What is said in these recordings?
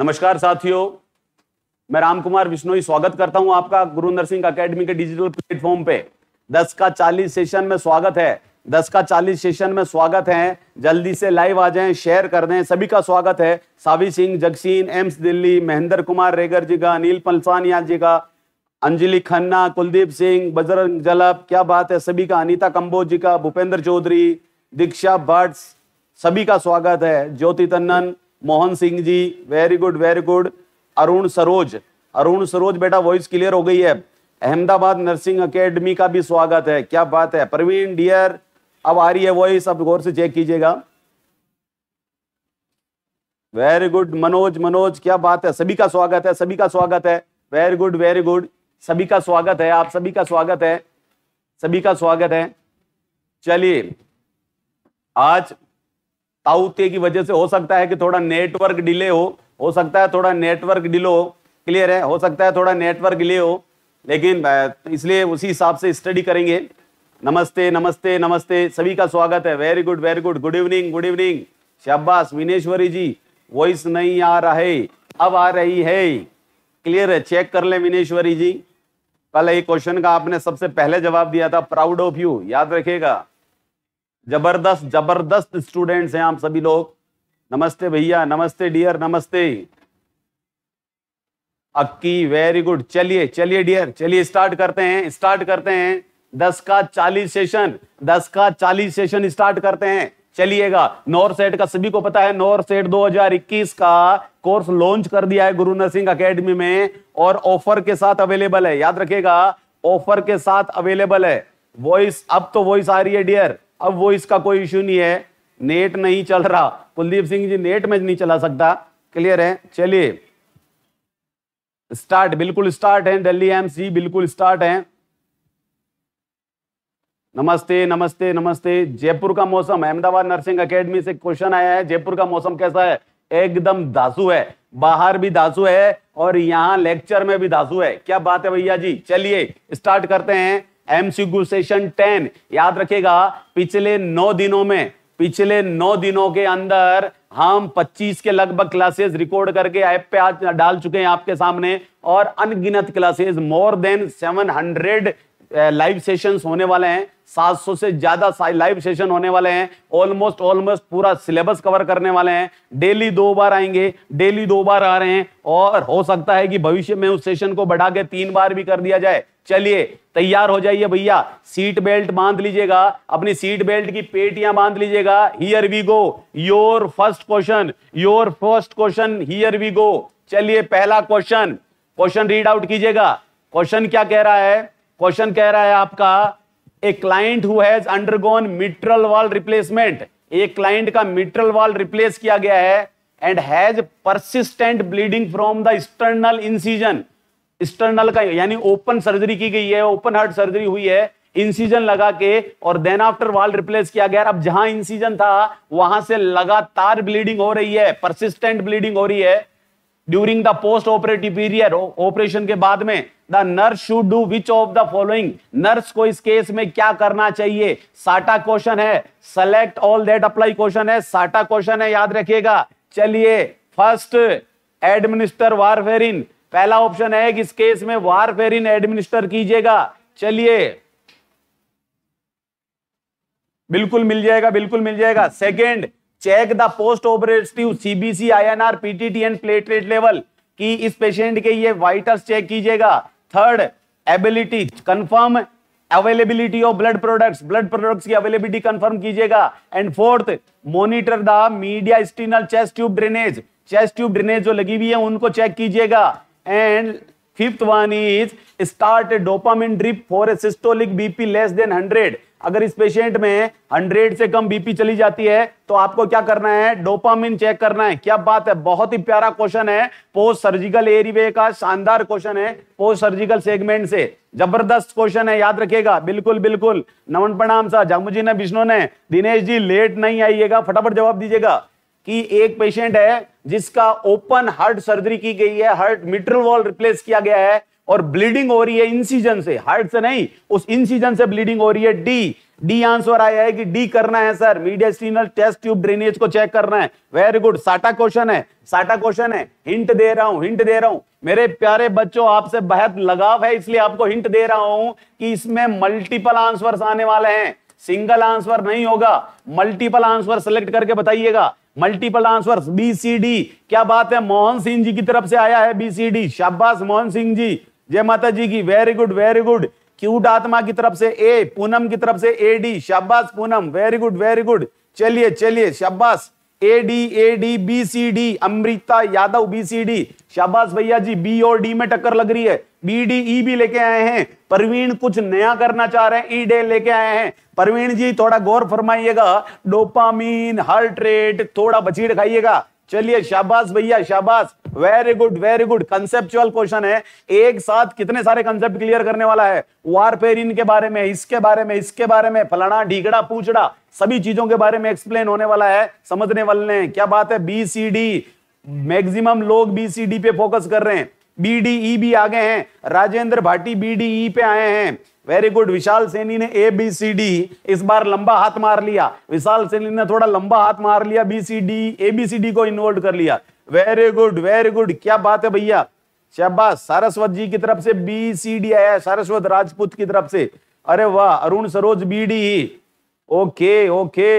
नमस्कार साथियों मैं राम कुमार विष्णोई स्वागत करता हूं आपका गुरु नरसिंह अकेडमी के डिजिटल प्लेटफॉर्म पे 10 का 40 सेशन में स्वागत है 10 का 40 सेशन में स्वागत है जल्दी से लाइव आ जाएं शेयर कर दें सभी का स्वागत है सावी सिंह जगसीन एम्स दिल्ली महेंद्र कुमार रेगर जी का अनिल पलसानिया जी का अंजलि खन्ना कुलदीप सिंह बजरंग जलप क्या बात है सभी का अनिता कंबोज जी का भूपेंद्र चौधरी दीक्षा भट्ट सभी का स्वागत है Jyoti Tannan Mohan Singh ji very good very good Arun Saroj Arun Saroj बेटा वॉइस क्लियर हो गई है अहमदाबाद नर्सिंग अकेडमी का भी स्वागत है क्या बात है प्रवीण डियर अब आ रही है वॉइस अब गौर से चेक कीजिएगा वेरी गुड मनोज मनोज क्या बात है सभी का स्वागत है सभी का स्वागत है वेरी गुड वेरी गुड सभी का स्वागत है आप सभी का स्वागत है सभी का स्वागत है चलिए आज ताउते की वजह से हो सकता है कि थोड़ा नेटवर्क डिले हो हो सकता है थोड़ा नेटवर्क डिले हो क्लियर है हो सकता है थोड़ा नेटवर्क डिले हो लेकिन इसलिए उसी हिसाब से स्टडी करेंगे नमस्ते नमस्ते नमस्ते सभी का स्वागत है very good very good good evening good evening शाबाश विनेश्वरी जी वॉइस नहीं आ रहा है अब आ रही है क्लियर है चेक कर ले विनेश्वरी जी कल एक क्वेश्चन का आपने सबसे पहले जवाब दिया था प्राउड ऑफ यू याद रखेगा जबरदस्त जबरदस्त स्टूडेंट्स हैं आप सभी लोग नमस्ते भैया नमस्ते डियर नमस्ते अक्की वेरी गुड चलिए चलिए डियर चलिए स्टार्ट करते हैं स्टार्ट करते हैं दस का चालीस सेशन दस का चालीस सेशन स्टार्ट करते हैं चलिएगा नॉर्थ सेट का सभी को पता है नॉर्थ सेट 2021 का कोर्स लॉन्च कर दिया है गुरु नरसिंह अकेडमी में और ऑफर के साथ अवेलेबल है याद रखेगा ऑफर के साथ अवेलेबल है वॉइस अब तो वॉइस आ रही है डियर अब वो इसका कोई इश्यू नहीं है नेट नहीं चल रहा कुलदीप सिंह जी नेट में नहीं चला सकता क्लियर है चलिए स्टार्ट बिल्कुल स्टार्ट है दिल्ली एमसी बिल्कुल स्टार्ट है नमस्ते नमस्ते नमस्ते जयपुर का मौसम अहमदाबाद नर्सिंग एकेडमी से क्वेश्चन आया है जयपुर का मौसम कैसा है एकदम धासु है बाहर भी धासु है और यहाँ लेक्चर में भी धासु है क्या बात है भैया जी चलिए स्टार्ट करते हैं एमसीक्यू सेशन टेन याद रखेगा पिछले नौ दिनों में पिछले नौ दिनों के अंदर हम 25 के लगभग क्लासेस रिकॉर्ड करके ऐप पे आज डाल चुके हैं आपके सामने और अनगिनत classes more than 700 live sessions होने वाले हैं 700 से ज़्यादा लाइव सेशन होने वाले हैं ऑलमोस्ट ऑलमोस्ट पूरा सिलेबस कवर करने वाले हैं डेली दो बार आएंगे डेली दो बार आ रहे हैं और हो सकता है कि भविष्य में उस सेशन को बढ़ा के तीन बार भी कर दिया जाए चलिए तैयार हो जाइए भैया सीट बेल्ट बांध लीजिएगा अपनी सीट बेल्ट की पेटियां बांध लीजिएगा here we go your first question your first question here we go चलिए पहला क्वेश्चन क्वेश्चन रीड आउट कीजिएगा क्वेश्चन क्या कह रहा है क्वेश्चन कह रहा है आपका a client who has undergone mitral valve replacement एक क्लाइंट का मिट्रल वॉल रिप्लेस किया गया है and has persistent bleeding from the external incision external का यानी ओपन सर्जरी की गई है ओपन हार्ट सर्जरी हुई है इंसिजन लगा के और देन आफ्टर वॉल रिप्लेस किया गया अब जहां इंसिजन था वहां से लगातार ब्लीडिंग हो रही है परसिस्टेंट ब्लीडिंग हो रही है during the post operative period operation के बाद में the nurse should do which of the following nurse को इस केस में क्या करना चाहिए साटा क्वेश्चन है select all that apply question है साटा क्वेश्चन है याद रखिएगा चलिए फर्स्ट एडमिनिस्टर वारफेरिन पहला ऑप्शन है कि इस केस में वारफेरिन इन एडमिनिस्टर कीजिएगा चलिए बिल्कुल मिल जाएगा बिल्कुल मिल जाएगा second check the post operative CBC INR PTT and platelet level कि इस पेशेंट के ये वाइटल्स चेक कीजिएगा third ability confirm availability of blood products blood products की अवेलेबिलिटी कंफर्म कीजिएगा and fourth monitor the mediastinal chest tube drainage chest tube drainage जो लगी हुई है उनको चेक कीजिएगा and fifth one is start dopamine drip for systolic BP less than hundred अगर इस पेशेंट में हंड्रेड से कम बीपी चली जाती है तो आपको क्या करना है डोपामिन चेक करना है क्या बात है बहुत ही प्यारा क्वेश्चन है पोस्ट सर्जिकल एरिवे का शानदार क्वेश्चन है पोस्ट सर्जिकल सेगमेंट से जबरदस्त क्वेश्चन है याद रखेगा बिल्कुल बिल्कुल नमन प्रणाम सा जामू जी ने विष्णु ने दिनेश जी लेट नहीं आइएगा फटाफट जवाब दीजिएगा कि एक पेशेंट है जिसका ओपन हार्ट सर्जरी की गई है हार्ट मिट्रल वॉल रिप्लेस किया गया है और ब्लीडिंग हो रही है इंसीजन से हार्ट से नहीं उस इंसीजन से ब्लीडिंग हो रही है डी डी आंसर आया है कि डी करना है sir mediastinal tube drainage को चेक करना है वेरी गुड साटा क्वेश्चन है साटा क्वेश्चन है हिंट दे रहा हूं हिंट दे रहा हूं मेरे प्यारे बच्चों आपसे बेहद लगाव है इसलिए आपको हिंट दे रहा हूं कि इसमें मल्टीपल आंसर आने वाले हैं सिंगल आंसर नहीं होगा मल्टीपल आंसर सेलेक्ट करके बताइएगा multiple answer B C D क्या बात है मोहन सिंह जी की तरफ से आया है बी सी डी शाबाश मोहन सिंह जी जय माता जी की very good very good cute आत्मा की तरफ से ए पूनम की तरफ से ए डी शाबाश Poonam very good very good चलिए चलिए शाबाश A D A D B C D Amrita Yadav B C D शाबाश भैया जी बी और डी में टक्कर लग रही है बी डी ई भी लेके आए हैं परवीन कुछ नया करना चाह रहे हैं ई e डे लेके आए हैं परवीन जी थोड़ा गौर फरमाइएगा डोपामीन हार्ट रेट थोड़ा बचीड़ खाइएगा चलिए शाबाश भैया शाबाश very good very good conceptual question है एक साथ कितने सारे कंसेप्ट क्लियर करने वाला है वारफेयर इनके बारे में इसके बारे में इसके बारे में फलाना ढीकड़ा पूछड़ा सभी चीजों के बारे में एक्सप्लेन होने वाला है समझने वाले हैं क्या बात है बी सी डी मैक्सिमम लोग बी सी डी पे फोकस कर रहे हैं बीडीई e भी आ गए हैं राजेंद्र भाटी बीडीई e पे आए हैं वेरी गुड विशाल सेनी ने ए बी सी डी इस बार लंबा हाथ मार लिया विशाल सेनी ने थोड़ा लंबा हाथ मार लिया B C D A B C D को इन्वॉल्व कर लिया वेरी गुड वेरी गुड क्या बात है भैया शहबाज सारस्वत जी की तरफ से बी सी डी आया सारस्वत राजपूत की तरफ से अरे वाह Arun Saroj B D okay okay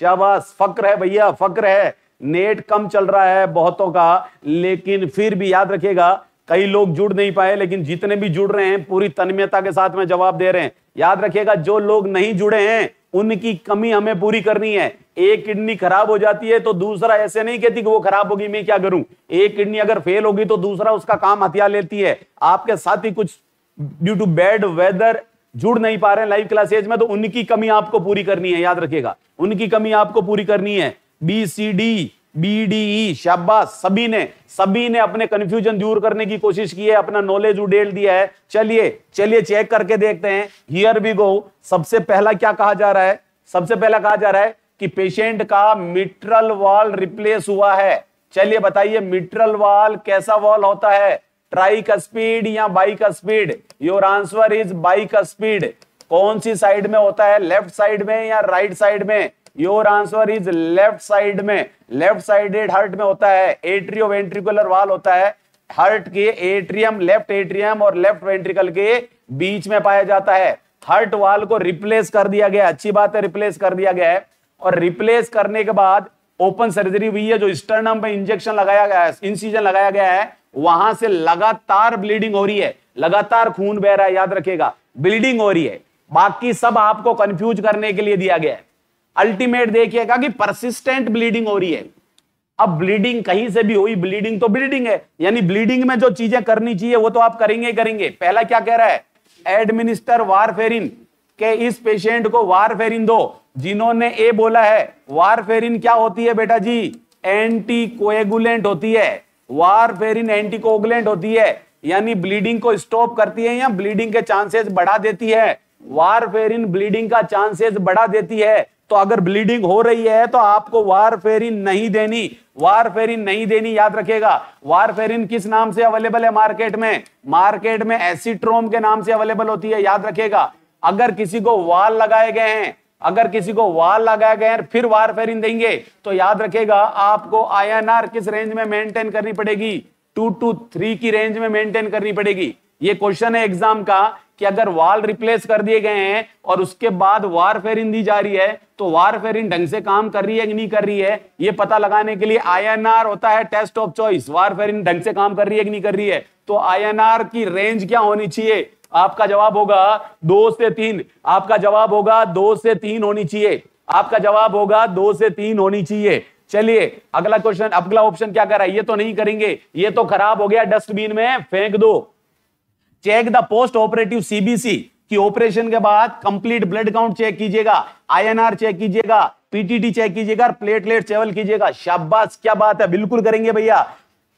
शाबाश फक्र है भैया फक्र है नेट कम चल रहा है बहुतों का लेकिन फिर भी याद रखिएगा कई लोग जुड़ नहीं पाए लेकिन जितने भी जुड़ रहे हैं पूरी तन्मयता के साथ में जवाब दे रहे हैं याद रखिएगा जो लोग नहीं जुड़े हैं उनकी कमी हमें पूरी करनी है एक किडनी खराब हो जाती है तो दूसरा ऐसे नहीं कहती कि वो खराब होगी मैं क्या करूं एक किडनी अगर फेल होगी तो दूसरा उसका काम हथियार लेती है आपके साथ ही कुछ ड्यू टू बैड वेदर जुड़ नहीं पा रहे हैं लाइव क्लासेज में तो उनकी कमी आपको पूरी करनी है याद रखिएगा उनकी कमी आपको पूरी करनी है बी सी डी ई शाबाश सभी ने सभी ने अपने कंफ्यूजन दूर करने की कोशिश की है अपना नॉलेज उडेल दिया है चलिए चलिए चेक करके देखते हैं हियर बी गो सबसे पहला क्या कहा जा रहा है सबसे पहला कहा जा रहा है कि पेशेंट का मिट्रल वॉल रिप्लेस हुआ है चलिए बताइए मिट्रल वॉल कैसा वॉल होता है ट्राई का स्पीड या बाई का स्पीड योर आंसर इज बाई का स्पीड कौन सी साइड में होता है लेफ्ट साइड में या राइट साइड में your answer is left side में लेफ्ट साइडेड हार्ट में होता है एट्रियो वेंट्रिकुलर वाल होता है हार्ट के एट्रियम लेफ्ट एट्रियम और लेफ्ट वेंट्रिकल के बीच में पाया जाता है हार्ट वाल को रिप्लेस कर दिया गया अच्छी बात है रिप्लेस कर दिया गया है और रिप्लेस करने के बाद ओपन सर्जरी हुई है जो स्टर्नम पे इंजेक्शन लगाया गया है इंसीजन लगाया गया है वहां से लगातार ब्लीडिंग हो रही है लगातार खून बह रहा है याद रखेगा ब्लीडिंग हो रही है बाकी सब आपको कंफ्यूज करने के लिए दिया गया है अल्टीमेट देखिएगा कि परसिस्टेंट ब्लीडिंग हो रही है अब ब्लीडिंग कहीं से भी हुई ब्लीडिंग तो ब्लीडिंग है यानी ब्लीडिंग में जो चीजें करनी चाहिए वो तो आप करेंगे ही करेंगे पहला क्या कह रहा है एडमिनिस्टर वारफेरिन के इस पेशेंट को वारफेरिन दो जिन्होंने ए बोला है वारफेरिन क्या होती है बेटा जी एंटी कोएगुलेंट होती है वारफेरिन एंटी कोगुलेंट होती है यानी ब्लीडिंग को स्टॉप करती है या ब्लीडिंग के चांसेस बढ़ा देती है वारफेरिन ब्लीडिंग का चांसेस बढ़ा देती है तो अगर ब्लीडिंग हो रही है तो आपको वारफेरिन नहीं देनी वारफेरिन नहीं देनी याद रखेगा वारफेरिन किस नाम से अवेलेबल है मार्केट में मार्केट में एसिट्रोम के नाम से अवेलेबल होती है याद रखेगा अगर किसी को वाल लगाए गए हैं अगर किसी को वाल लगाए गए हैं फिर वारफेरिन देंगे तो याद रखेगा आपको आईएनआर किस रेंज में मेंटेन करनी पड़ेगी टू टू थ्री की रेंज में मेंटेन करनी पड़ेगी ये क्वेश्चन है एग्जाम का कि अगर वाल रिप्लेस कर दिए गए हैं और उसके बाद वार इन दी जा रही है तो वार ढंग से काम कर रही है कि नहीं कर रही है ये पता लगाने के लिए आईएनआर होता है टेस्ट ऑफ चॉइस वारफेयर ढंग से काम कर रही है कि नहीं कर रही है तो आईएनआर की रेंज क्या होनी चाहिए आपका जवाब होगा दो से तीन आपका जवाब होगा दो से तीन होनी चाहिए आपका जवाब होगा दो से तीन होनी चाहिए चलिए अगला क्वेश्चन अगला ऑप्शन क्या कर रहा है ये तो नहीं करेंगे ये तो खराब हो गया डस्टबिन में फेंक दो check the post operative CBC की ऑपरेशन के बाद कंप्लीट ब्लड काउंट चेक कीजिएगा आईएनआर चेक कीजिएगा पीटीटी चेक कीजिएगा प्लेटलेट लेवल कीजिएगा शाबाश क्या बात है बिल्कुल करेंगे भैया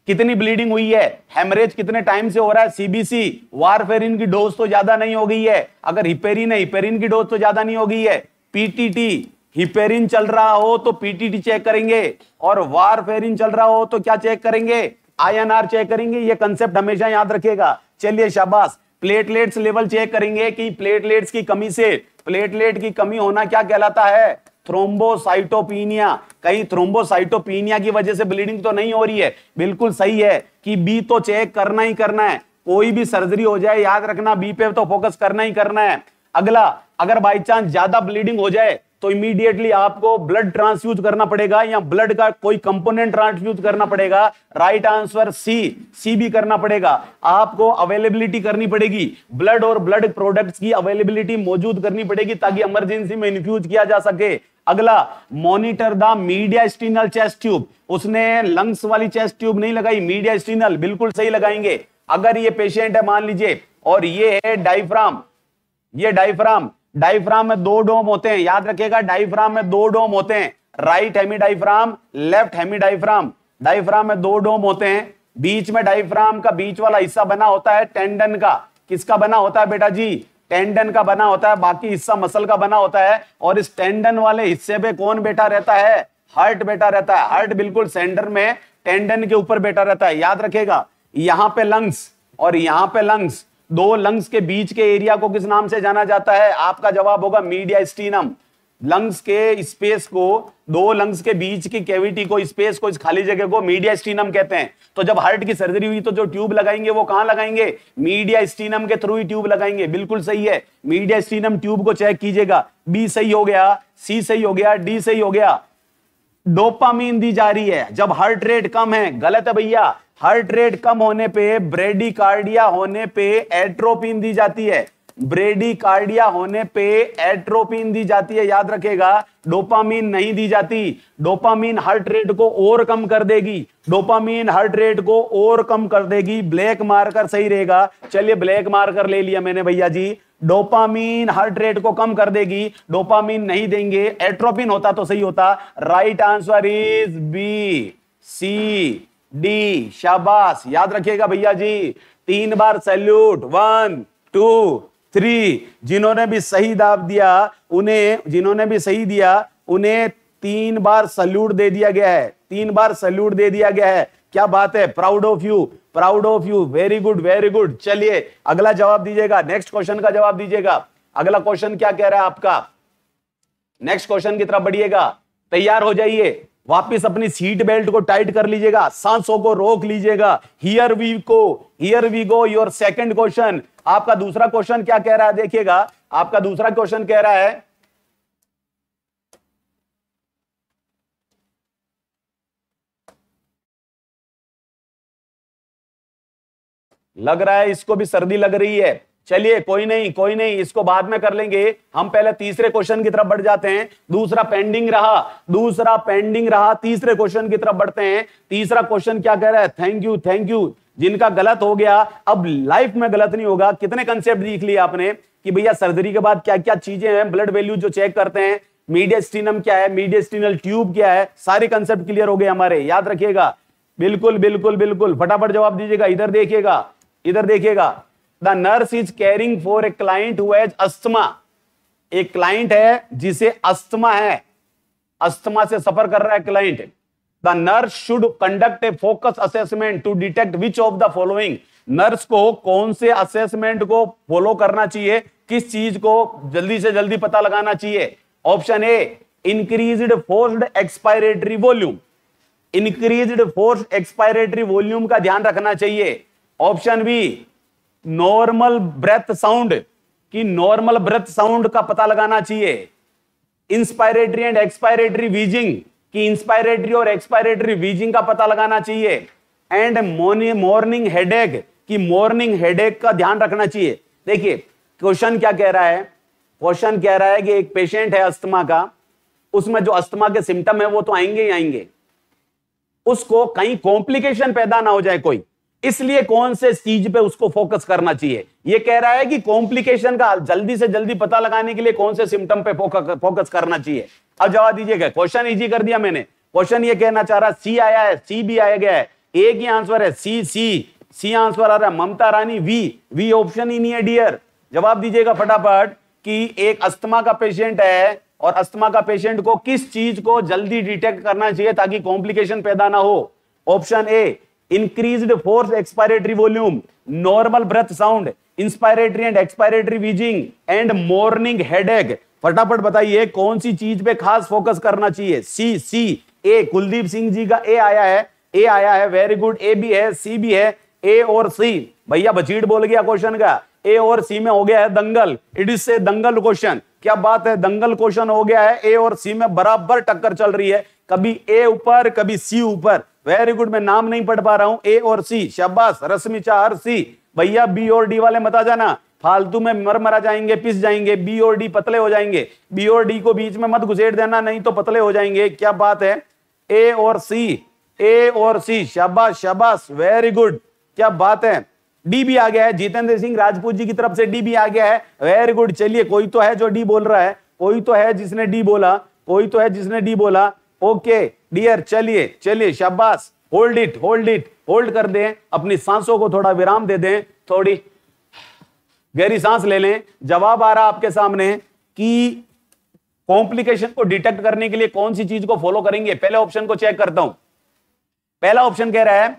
कितनी ब्लीडिंग हुई है हेमरेज कितने टाइम से हो रहा है सीबीसी वारफेरिन की डोज तो ज्यादा नहीं हो गई है अगर हिपेरिन है हिपेरिन की डोज तो ज्यादा नहीं हो गई है पीटीटी हिपेरिन चल रहा हो तो पीटीटी चेक करेंगे और वारफेरिन चल रहा हो तो क्या चेक करेंगे आईएनआर चेक करेंगे ये कंसेप्ट हमेशा याद रखेगा चलिए शाबाश प्लेटलेट्स लेवल चेक करेंगे कि प्लेटलेट्स की कमी से प्लेटलेट की कमी होना क्या कहलाता है थ्रोम्बोसाइटोपिनिया कहीं थ्रोम्बोसाइटोपिनिया की वजह से ब्लीडिंग तो नहीं हो रही है बिल्कुल सही है कि बी तो चेक करना ही करना है कोई भी सर्जरी हो जाए याद रखना बी पे तो फोकस करना ही करना है अगला अगर बाई चांस ज्यादा ब्लीडिंग हो जाए तो इमीडिएटली आपको ब्लड ट्रांसफ्यूज करना पड़ेगा या ब्लड का कोई कंपोनेंट ट्रांसफ्यूज करना पड़ेगा राइट आंसर सी सी भी करना पड़ेगा आपको अवेलेबिलिटी करनी पड़ेगी ब्लड और ब्लड प्रोडक्ट्स की अवेलेबिलिटी मौजूद करनी पड़ेगी ताकि इमरजेंसी में इन्फ्यूज किया जा सके अगला monitor the mediastinal chest tube उसने लंग्स वाली चेस्ट ट्यूब नहीं लगाई मीडिया स्टीनल बिल्कुल सही लगाएंगे अगर ये पेशेंट है मान लीजिए और ये है डाइफ्राम ये डाइफ्राम डाइफ्राम में दो डोम होते हैं याद रखिएगा डाइफ्राम में दो डोम होते हैं right hemidiaphragm left hemidiaphragm diaphragm में दो डोम होते हैं बीच में डाइफ्राम का बीच वाला हिस्सा बना होता है टेंडन का किसका बना होता है बेटा जी टेंडन का बना होता है बाकी हिस्सा मसल का बना होता है और इस टेंडन वाले हिस्से पे कौन बैठा रहता है हर्ट बैठा रहता है हर्ट बिल्कुल सेंटर में टेंडन के ऊपर बैठा रहता है याद रखेगा यहां पे लंग्स और यहां पे लंग्स दो लंग्स के बीच के एरिया को किस नाम से जाना जाता है आपका जवाब होगा मीडिया स्टीनम लंग्स के स्पेस को दो लंग्स के बीच की कैविटी को स्पेस को इस खाली जगह को मीडिया स्टीनम कहते हैं तो जब हार्ट की सर्जरी हुई तो जो ट्यूब लगाएंगे वो कहां लगाएंगे मीडिया स्टीनम के थ्रू ही ट्यूब लगाएंगे बिल्कुल सही है मीडिया स्टीनम ट्यूब को चेक कीजिएगा बी सही हो गया सी सही हो गया डी सही हो गया डोपामीन दी जा रही है जब हार्ट रेट कम है गलत है भैया हार्ट रेट कम होने पे ब्रेडिकार्डिया होने पे एट्रोपिन दी जाती है ब्रेडिकार्डिया होने पे एट्रोपिन दी जाती है याद रखेगा डोपामीन नहीं दी जाती डोपामीन हार्ट रेट को और कम कर देगी डोपामीन हार्ट रेट को और कम कर देगी ब्लैक मार्कर सही रहेगा चलिए ब्लैक मार्कर ले लिया मैंने भैया जी डोपामीन हार्ट रेट को कम कर देगी डोपामीन नहीं देंगे एट्रोपिन होता तो सही होता right answer is B C D शाबाश याद रखिएगा भैया जी तीन बार सैल्यूट वन टू थ्री जिन्होंने भी सही दाब दिया उन्हें जिन्होंने भी सही दिया उन्हें तीन बार सल्यूट दे दिया गया है तीन बार सल्यूट दे दिया गया है क्या बात है proud of you proud of you very good very good चलिए अगला जवाब दीजिएगा नेक्स्ट क्वेश्चन का जवाब दीजिएगा अगला क्वेश्चन क्या कह रहा है आपका नेक्स्ट क्वेश्चन की तरफ बढ़िएगा तैयार हो जाइए वापिस अपनी सीट बेल्ट को टाइट कर लीजिएगा सांसों को रोक लीजिएगा हियर वी को here we go your second question आपका दूसरा क्वेश्चन क्या कह रहा है देखिएगा आपका दूसरा क्वेश्चन कह रहा है लग रहा है इसको भी सर्दी लग रही है चलिए कोई नहीं कोई नहीं इसको बाद में कर लेंगे हम पहले तीसरे क्वेश्चन की तरफ बढ़ जाते हैं दूसरा पेंडिंग रहा दूसरा पेंडिंग रहा तीसरे क्वेश्चन की तरफ बढ़ते हैं तीसरा क्वेश्चन क्या कह रहा है थैंक यू थैंक यू जिनका गलत हो गया अब लाइफ में गलत नहीं होगा कितने कंसेप्ट सीख लिए आपने कि भैया सर्जरी के बाद क्या क्या चीजें हैं ब्लड वैल्यू जो चेक करते हैं मीडियस्टिनम क्या है मीडियस्टीनल ट्यूब क्या है सारे कंसेप्ट क्लियर हो गए हमारे याद रखिएगा बिल्कुल बिल्कुल बिल्कुल फटाफट जवाब दीजिएगा इधर देखिएगा इधर देखिएगा the nurse is caring for a client हुआ अस्थमा एक क्लाइंट है जिसे अस्थमा है अस्थमा से सफर कर रहा है client the nurse should conduct a focus assessment to detect which of the following nurse को कौन से असेसमेंट को फॉलो करना चाहिए किस चीज को जल्दी से जल्दी पता लगाना चाहिए option A increased forced expiratory volume increased force expiratory volume का ध्यान रखना चाहिए option B normal breath sound की नॉर्मल ब्रेथ साउंड का पता लगाना चाहिए इंस्पायरेटरी एंड एक्सपायरेटरी वीजिंग की इंस्पायरेटरी और एक्सपायरेटरी वीजिंग का पता लगाना चाहिए एंड मॉर्निंग हेडेक की मॉर्निंग हेडेक का ध्यान रखना चाहिए देखिए क्वेश्चन क्या कह रहा है क्वेश्चन कह रहा है कि एक पेशेंट है अस्थमा का उसमें जो अस्थमा के सिम्टम है वो तो आएंगे ही आएंगे उसको कहीं कॉम्प्लिकेशन पैदा ना हो जाए कोई इसलिए कौन से चीज पे उसको फोकस करना चाहिए ये कह रहा है कि कॉम्प्लिकेशन का जल्दी से जल्दी पता लगाने के लिए कौन से सिम्टम पे फोकस करना चाहिए अब जवाब दीजिएगा क्वेश्चन इजी कर दिया मैंने क्वेश्चन ये कहना चाह रहा सी आया है सी भी आया गया है एक ही आंसर है सी सी सी आंसर आ रहा है Mamta Rani V V option ही नहीं है डियर जवाब दीजिएगा फटाफट कि एक अस्थमा का पेशेंट है और अस्थमा का पेशेंट को किस चीज को जल्दी डिटेक्ट करना चाहिए ताकि कॉम्प्लिकेशन पैदा ना हो option A increased force expiratory volume normal breath sound inspiratory and expiratory wheezing and morning headache फटाफट बताइए कौन सी चीज पे खास फोकस करना चाहिए सी सी ए कुलदीप सिंह जी का ए आया है ए आया है वेरी गुड ए भी है सी भी है ए और सी भैया बचीट बोल गया क्वेश्चन का ए और सी में हो गया है दंगल इट इज से दंगल क्वेश्चन क्या बात है दंगल क्वेश्चन हो गया है ए और सी में बराबर टक्कर चल रही है कभी ए ऊपर कभी सी ऊपर वेरी गुड मैं नाम नहीं पढ़ पा रहा हूं ए और सी शब्बास रश्मि चार सी भैया बी और डी वाले बता जाना फालतू में मर मरा जाएंगे पिस जाएंगे बी और डी पतले हो जाएंगे बी और डी को बीच में मत घुसेट देना नहीं तो पतले हो जाएंगे क्या बात है ए और सी ए और सी शाबाश शाबाश वेरी गुड क्या बात है डी भी आ गया है जितेंद्र सिंह राजपूत जी की तरफ से डी भी आ गया है वेरी गुड चलिए कोई तो है जो डी बोल रहा है कोई तो है जिसने डी बोला कोई तो है जिसने डी बोला ओके डियर चलिए चलिए शाबाश hold it hold it hold कर दें अपनी सांसों को थोड़ा विराम दे दें थोड़ी गहरी सांस ले लें जवाब आ रहा आपके सामने कि कॉम्प्लिकेशन को डिटेक्ट करने के लिए कौन सी चीज को फॉलो करेंगे पहले ऑप्शन को चेक करता हूं पहला ऑप्शन कह रहा है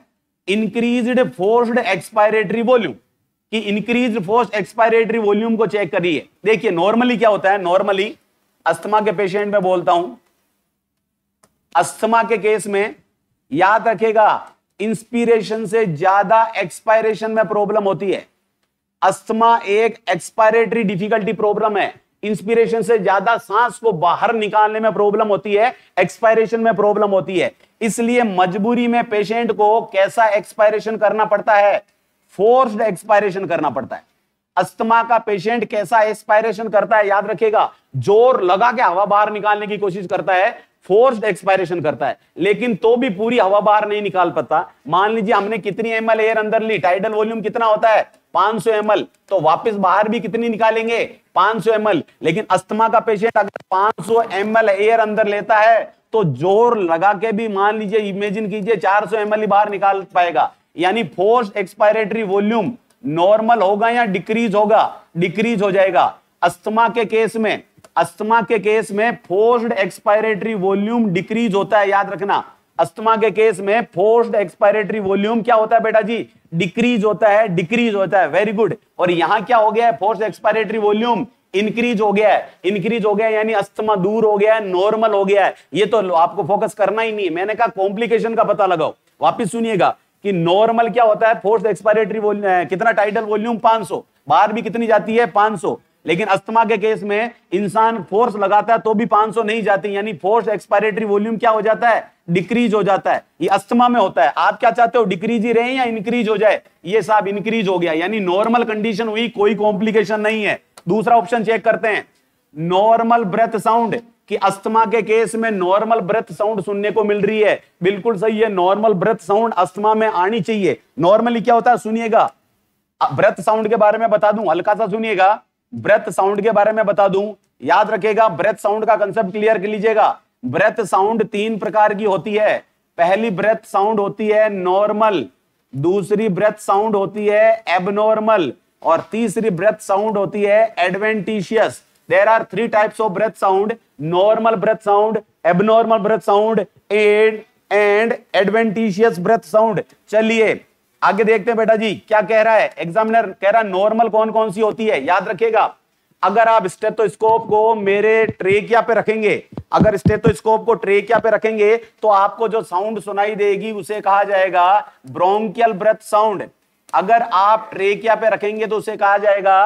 इंक्रीज्ड फोर्स्ड एक्सपायरेटरी वॉल्यूम कि इंक्रीज फोर्स एक्सपायरेटरी वॉल्यूम को चेक करिए देखिए नॉर्मली क्या होता है नॉर्मली अस्थमा के पेशेंट में बोलता हूं अस्थमा के केस में याद रखेगा इंस्पिरेशन से ज्यादा एक्सपायरेशन में प्रॉब्लम होती है अस्थमा एक एक्सपायरेटरी डिफिकल्टी प्रॉब्लम है इंस्पिरेशन से ज्यादा सांस को बाहर निकालने में प्रॉब्लम होती है एक्सपायरेशन में प्रॉब्लम होती है इसलिए मजबूरी में पेशेंट को कैसा एक्सपायरेशन करना पड़ता है फोर्स्ड एक्सपायरेशन करना पड़ता है अस्थमा का पेशेंट कैसा एक्सपायरेशन करता है याद रखेगा जोर लगा के हवा बाहर निकालने की कोशिश करता है फोर्स एक्सपायरेशन करता है लेकिन तो भी पूरी हवा बाहर नहीं निकाल पाता मान लीजिए हमने कितनी एम एयर अंदर ली टाइडल वॉल्यूम कितना होता है 500 सौ तो वापस बाहर भी कितनी निकालेंगे 500 सौ लेकिन अस्थमा का पेशेंट अगर 500 सौ एयर अंदर लेता है तो जोर लगा के भी मान लीजिए इमेजिन कीजिए 400 सौ ही बाहर निकाल पाएगा यानी फोर्स एक्सपायरेटरी वॉल्यूम नॉर्मल होगा या डिक्रीज होगा डिक्रीज हो जाएगा अस्थमा के केस में अस्थमा के केस में फोर्स्ड एक्सपायरेटरी वॉल्यूम डिक्रीज होता है याद रखना अस्थमा के केस में फोर्स्ड एक्सपायरेटरी वॉल्यूम क्या होता है बेटा जी डिक्रीज होता है डिक्रीज होता है वेरी गुड और यहां क्या हो गया है फोर्स्ड एक्सपायरेटरी वॉल्यूम इंक्रीज हो गया है इंक्रीज हो गया यानी अस्थमा दूर हो गया है नॉर्मल हो गया है ये तो आपको फोकस करना ही नहीं है मैंने कहा कॉम्प्लिकेशन का पता लगाओ वापिस सुनिएगा कि नॉर्मल क्या होता है फोर्स एक्सपायरेटरी वॉल्यूम कितना टाइटल वॉल्यूम 500 बाहर भी कितनी जाती है 500 लेकिन अस्थमा के केस में इंसान फोर्स लगाता है तो भी 500 नहीं जाती यानी फोर्स एक्सपायरेटरी वॉल्यूम क्या हो जाता है डिक्रीज हो जाता है ये अस्थमा में होता है आप क्या चाहते हो डिक्रीज ही रहे या इंक्रीज हो जाए ये साहब इंक्रीज हो गया यानी नॉर्मल कंडीशन हुई कोई कॉम्प्लिकेशन नहीं है दूसरा ऑप्शन चेक करते हैं नॉर्मल ब्रेथ साउंड कि अस्थमा के केस में नॉर्मल ब्रेथ साउंड सुनने को मिल रही है बिल्कुल सही है नॉर्मल ब्रेथ साउंड अस्थमा में आनी चाहिए नॉर्मली क्या होता है सुनिएगा ब्रेथ साउंड के बारे में बता दूं हल्का सा सुनिएगा ब्रेथ साउंड के बारे में बता दूं याद रखेगा ब्रेथ साउंड का कंसेप्ट क्लियर कर लीजिएगा ब्रेथ साउंड तीन प्रकार की होती है पहली ब्रेथ साउंड होती है नॉर्मल दूसरी ब्रेथ साउंड होती है एबनॉर्मल और तीसरी ब्रेथ साउंड होती है adventitious there are three types of breath sound normal breath sound abnormal breath sound and and adventitious breath sound चलिए आगे देखते हैं बेटा जी क्या कह रहा है एग्जामिनर कह रहा है नॉर्मल कौन कौन सी होती है याद रखिएगा अगर आप स्टेथोस्कोप को मेरे ट्रेकिया पे रखेंगे अगर स्टेथोस्कोप को ट्रेकिया पे रखेंगे तो आपको जो साउंड सुनाई देगी उसे कहा जाएगा ब्रोंकियल ब्रेथ साउंड अगर आप ट्रेकिया पे रखेंगे तो उसे कहा जाएगा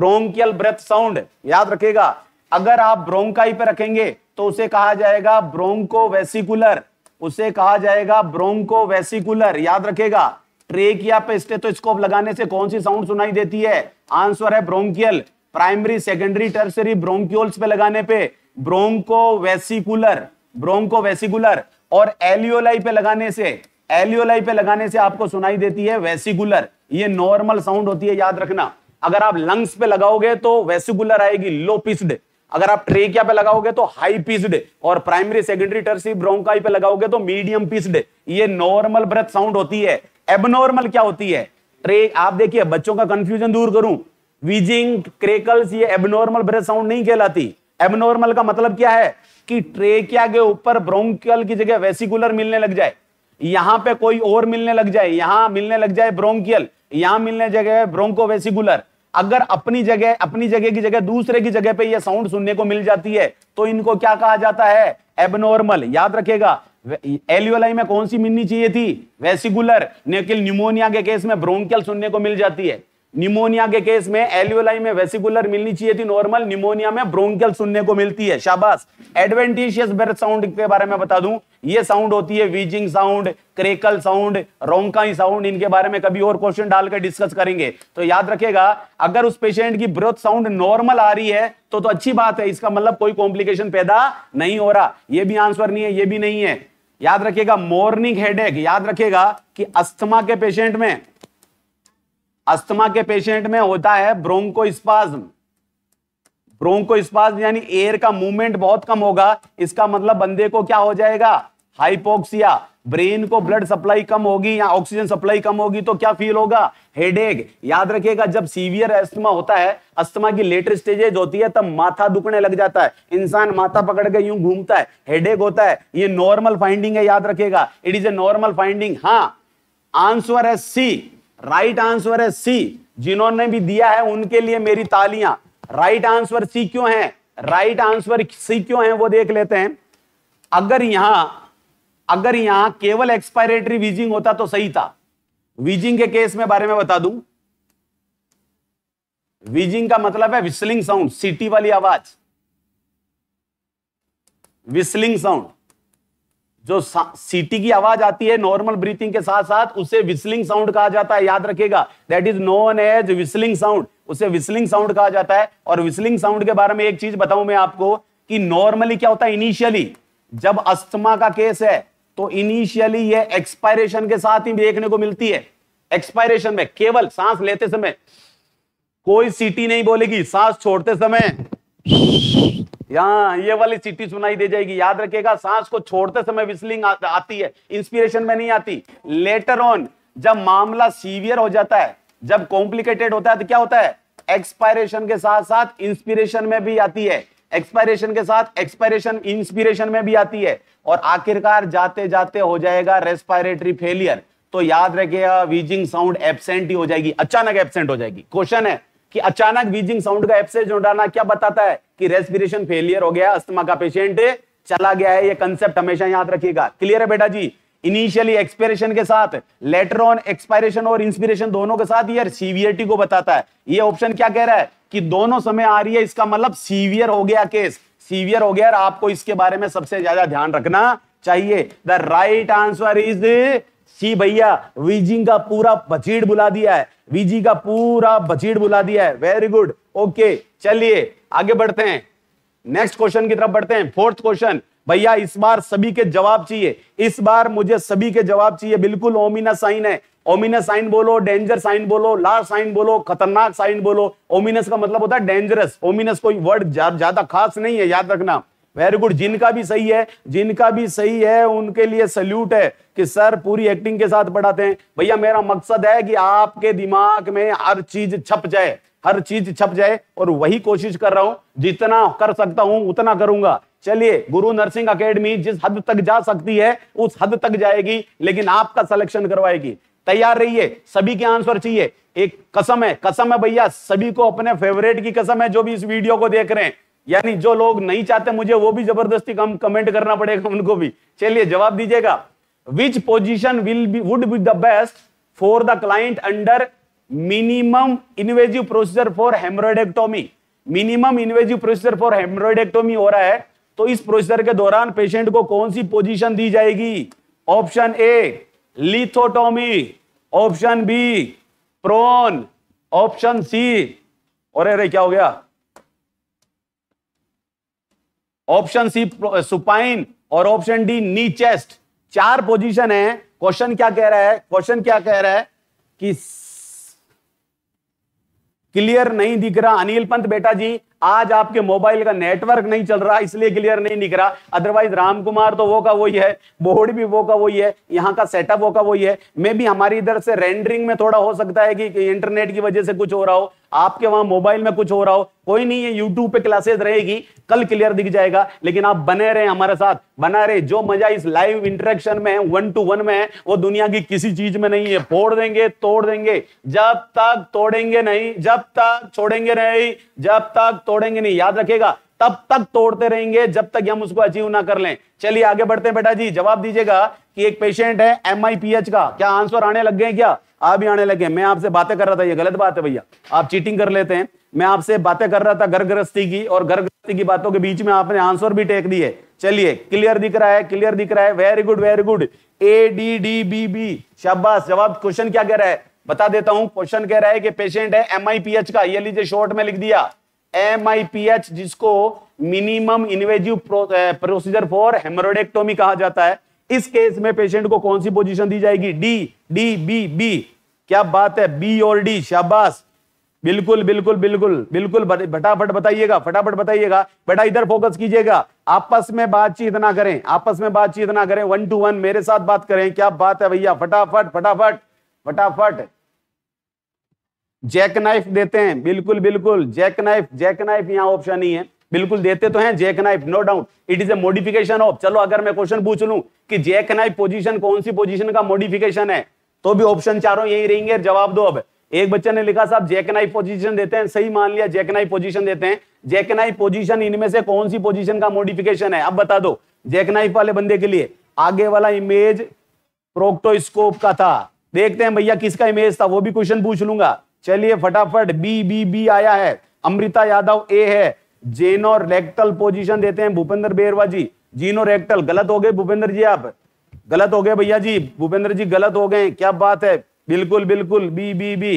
ब्रोंकियल ब्रेथ साउंड याद रखेगा अगर आप ब्रोंकाई पे रखेंगे तो उसे कहा जाएगा ब्रोंको वेसिकुलर उसे कहा जाएगा ब्रोंको वेसिकुलर याद रखेगा ट्रेकिया पे स्टेथोस्कोप तो लगाने से कौन सी साउंड सुनाई देती है आंसर है bronchial primary secondary tertiary bronchioles पे लगाने पे ब्रोंको वेसिकुलर ब्रोंको वेसिकुलर और एलियोलाई पे लगाने से एलियोलाई पे लगाने से आपको सुनाई देती है वेसिकुलर ये नॉर्मल साउंड होती है याद रखना अगर आप लंग्स पे लगाओगे तो वेसिकुलर आएगी लो पिस्ड अगर आप ट्रेकिया पे लगाओगे तो हाई पिस्ड और प्राइमरी सेकेंडरी टर्सरी ब्रोंकाई पे लगाओगे तो मीडियम पिस्ड ये नॉर्मल ब्रेथ साउंड होती है एबनॉर्मल क्या होती है ट्रे आप देखिए बच्चों का कंफ्यूजन दूर करूं विजिंग क्रेकल्स ये एबनॉर्मल ब्रेथ साउंड नहीं कहलाती एबनॉर्मल का मतलब क्या है कि ट्रेकिया के ऊपर ब्रोंकियल की जगह वेसिकुलर मिलने लग जाए यहां पे कोई और मिलने लग जाए यहां मिलने लग जाए ब्रोंकियल यहां मिलने जगह ब्रोंको वेसिकुलर अगर अपनी जगह अपनी जगह की जगह दूसरे की जगह पे ये साउंड सुनने को मिल जाती है तो इनको क्या कहा जाता है एबनॉर्मल याद रखेगा एल्यूलाई में कौन सी मिलनी चाहिए थी वेसिकुलर नेकिल न्यूमोनिया के केस में ब्रोंकियल सुनने को मिल जाती है निमोनिया के केस में एल्यूलाई में वेसिकुलर मिलनी चाहिए थी नॉर्मल निमोनिया में ब्रोंकियल सुनने को मिलती है शाबाश एडवेंटिशियस बर्थ साउंड के बारे में बता दूं ये साउंड होती है wheezing sound crackle sound rhonchi sound इनके बारे में कभी और क्वेश्चन डालकर डिस्कस करेंगे तो याद रखेगा अगर उस पेशेंट की ब्रोथ साउंड नॉर्मल आ रही है तो तो अच्छी बात है इसका मतलब कोई कॉम्प्लिकेशन पैदा नहीं हो रहा यह भी आंसर नहीं है यह भी नहीं है याद रखिएगा मॉर्निंग हेडेक याद रखिएगा कि अस्थमा के पेशेंट में अस्थमा के पेशेंट में होता है ब्रोंको स्पाज्म ब्रोंको यानी एयर का मूवमेंट बहुत कम होगा इसका मतलब बंदे को क्या हो जाएगा हाइपोक्सिया ब्रेन को ब्लड सप्लाई कम होगी या ऑक्सीजन सप्लाई कम होगी तो क्या फील होगा हेडेक याद रखिएगा जब सीवियर अस्थमा होता है अस्थमा की लेटर स्टेजेज होती है तब माथा दुखने लग जाता है इंसान माथा पकड़ के यूं घूमता है हेडेक होता है ये नॉर्मल फाइंडिंग है याद रखेगा it is a normal finding हाँ आंसर है सी राइट आंसर है सी जिन्होंने भी दिया है उनके लिए मेरी तालियां राइट आंसर सी क्यों है राइट आंसर सी क्यों है वो देख लेते हैं अगर यहां अगर यहां केवल एक्सपायरेटरी वीजिंग होता तो सही था वीजिंग के केस में बारे में बता दूं वीजिंग का मतलब है विस्लिंग साउंड सिटी वाली आवाज विस्लिंग साउंड जो सीटी की आवाज आती है नॉर्मल ब्रीथिंग के साथ साथ उसे विस्लिंग साउंड कहा जाता है याद रखेगा that is known as whistling sound उसे विस्लिंग साउंड कहा जाता है और विस्लिंग साउंड के बारे में एक चीज बताऊं मैं आपको कि नॉर्मली क्या होता है इनिशियली जब अस्थमा का केस है तो इनिशियली ये एक्सपायरेशन के साथ ही देखने को मिलती है एक्सपायरेशन में केवल सांस लेते समय कोई सीटी नहीं बोलेगी सांस छोड़ते समय यहाँ ये वाली सीटी सुनाई दे जाएगी याद रखिएगा सांस को छोड़ते समय विस्लिंग आ, आती है इंस्पिरेशन में नहीं आती लेटर ऑन जब मामला सीवियर हो जाता है जब कॉम्प्लिकेटेड होता है तो क्या होता है एक्सपायरेशन के साथ साथ इंस्पिरेशन में भी आती है एक्सपायरेशन के साथ एक्सपायरेशन इंस्पिरेशन में भी आती है और आखिरकार जाते जाते हो जाएगा रेस्पायरेटरी फेलियर तो याद रखिएगा वीजिंग साउंड एबसेंट ही हो जाएगी अचानक एबसेंट हो जाएगी क्वेश्चन है कि अचानक वीजिंग साउंड का एबसेंट उठाना क्या बताता है कि रेस्पिरेशन फेलियर हो गया अस्थमा का पेशेंट चला गया है ये कंसेप्ट हमेशा याद रखिएगा क्लियर है बेटा जी इनिशियली एक्सपायरेशन के साथ लेटर ऑन एक्सपायरेशन और इंस्पिरेशन दोनों के साथ यार सीवियरिटी को बताता है ये ऑप्शन क्या कह रहा है कि दोनों समय आ रही है इसका मतलब सीवियर हो गया केस सीवियर हो गया आपको इसके बारे में सबसे ज्यादा ध्यान रखना चाहिए the right answer is C भैया वीजी का पूरा बचीड़ बुला दिया है वीजी का पूरा बचीड़ बुला दिया है वेरी गुड ओके चलिए आगे बढ़ते हैं नेक्स्ट क्वेश्चन की तरफ बढ़ते हैं फोर्थ क्वेश्चन भैया इस बार सभी के जवाब चाहिए इस बार मुझे सभी के जवाब चाहिए बिल्कुल ओमिना साइन है ओमिनस साइन बोलो डेंजर साइन बोलो लार्ज साइन बोलो खतरनाक साइन बोलो ओमिनस का मतलब होता है डेंजरस ओमिनस कोई वर्ड ज्यादा खास नहीं है याद रखना वेरी गुड जिनका भी सही है जिनका भी सही है उनके लिए सल्यूट है कि सर पूरी एक्टिंग के साथ पढ़ाते हैं भैया मेरा मकसद है कि आपके दिमाग में हर चीज छप जाए हर चीज छप जाए और वही कोशिश कर रहा हूं जितना कर सकता हूं उतना करूंगा चलिए गुरु नर्सिंग अकेडमी जिस हद तक जा सकती है उस हद तक जाएगी लेकिन आपका सिलेक्शन करवाएगी तैयार रहिए सभी के आंसर चाहिए एक कसम है कसम है भैया सभी को अपने फेवरेट की कसम है जो भी इस वीडियो को देख रहे हैं यानी जो लोग नहीं चाहते मुझे वो भी जबरदस्ती कम कमेंट करना पड़ेगा उनको भी चलिए जवाब दीजिएगा which position will be would be the best for the client under minimum invasive procedure for haemorrhoidectomy minimum invasive procedure for haemorrhoidectomy हो रहा है तो इस प्रोसीजर के दौरान पेशेंट को कौन सी पोजीशन दी जाएगी option A lithotomy option B prone option C और अरे क्या हो गया ऑप्शन सी सुपाइन और ऑप्शन डी नी चेस्ट चार पोजीशन है क्वेश्चन क्या कह रहा है क्वेश्चन क्या कह रहा है कि क्लियर नहीं दिख रहा अनिल पंत बेटा जी आज आपके मोबाइल का नेटवर्क नहीं चल रहा इसलिए क्लियर नहीं दिख रहा अदरवाइज रामकुमार तो वो का वही है बोर्ड भी वो का वही है यहाँ का सेटअप वो का वही है मे भी हमारी इधर से रेंडरिंग में थोड़ा हो सकता है कि इंटरनेट की वजह से कुछ हो रहा हो आपके वहां मोबाइल में कुछ हो रहा हो कोई नहीं है यूट्यूब पे क्लासेस रहेगी कल क्लियर दिख जाएगा लेकिन आप बने रहे हमारे साथ बना रहे जो मजा इस लाइव इंटरेक्शन में है वन टू वन में है वो दुनिया की किसी चीज में नहीं है फोड़ देंगे तोड़ देंगे जब तक तोड़ेंगे नहीं जब तक छोड़ेंगे नहीं जब तक तोड़ेंगे नहीं याद रखेगा तब तक तोड़ते रहेंगे जब तक हम उसको अचीव ना कर लें चलिए आगे बढ़ते हैं बेटा जी जवाब दीजिएगा कि एक पेशेंट है एम का क्या आंसर आने लग गए क्या आप भी आने लगे मैं आपसे बातें कर रहा था ये गलत बात है भैया आप चीटिंग कर लेते हैं मैं आपसे बातें कर रहा था घर गृहस्थी की और घर गृहस्थी की बातों के बीच में आपने आंसर भी टेक दिए चलिए क्लियर दिख रहा है क्लियर दिख रहा है very good very good A D D B B शाबाश जवाब क्वेश्चन क्या कह रहा है बता देता हूं क्वेश्चन कह रहा है कि पेशेंट है एम का ये लीजिए शॉर्ट में लिख दिया एम आई पी एच जिसको minimum invasive procedure for haemorrhoidectomy कहा जाता है इस केस में पेशेंट को कौन सी पोजीशन दी जाएगी डी डी बी बी क्या बात है बी और डी शाबाश बिल्कुल बिल्कुल बिल्कुल बिल्कुल फटाफट बताइएगा फटाफट बताइएगा बेटा इधर फोकस कीजिएगा आपस में बातचीत ना करें आपस में बातचीत ना करें वन टू वन मेरे साथ बात करें क्या बात है भैया फटाफट फटाफट फटाफट जैक नाइफ देते हैं बिल्कुल बिल्कुल जैक नाइफ जैक नाइफ यहाँ ऑप्शन ही है बिल्कुल देते तो हैं jack knife no doubt it is a modification of चलो अगर मैं क्वेश्चन पूछ लू की जैक नाइफ पोजिशन कौन सी पोजिशन का मोडिफिकेशन है तो भी ऑप्शन चारों यही रहेंगे जवाब दो अब एक बच्चे ने लिखा साहब जैकनाइफ पोजीशन देते हैं सही मान लिया जैकनाइफ पोजीशन देते हैं जैकनाइफ पोजीशन इनमें से कौन सी पोजीशन का मॉडिफिकेशन है अब बता दो जैकनाइफ वाले बंदे के लिए आगे वाला इमेज प्रोक्टोस्कोप का था देखते हैं भैया किसका इमेज था वो भी क्वेश्चन पूछ लूंगा चलिए फटाफट बी बी बी आया है अमृता यादव ए है जेनो रेक्टल पोजीशन देते हैं भूपेंद्र बेरवा जी जीनो रेक्टल गलत हो गए भूपेंद्र जी आप गलत हो गए भैया जी भूपेंद्र जी गलत हो गए क्या बात है बिल्कुल बिल्कुल बी बी बी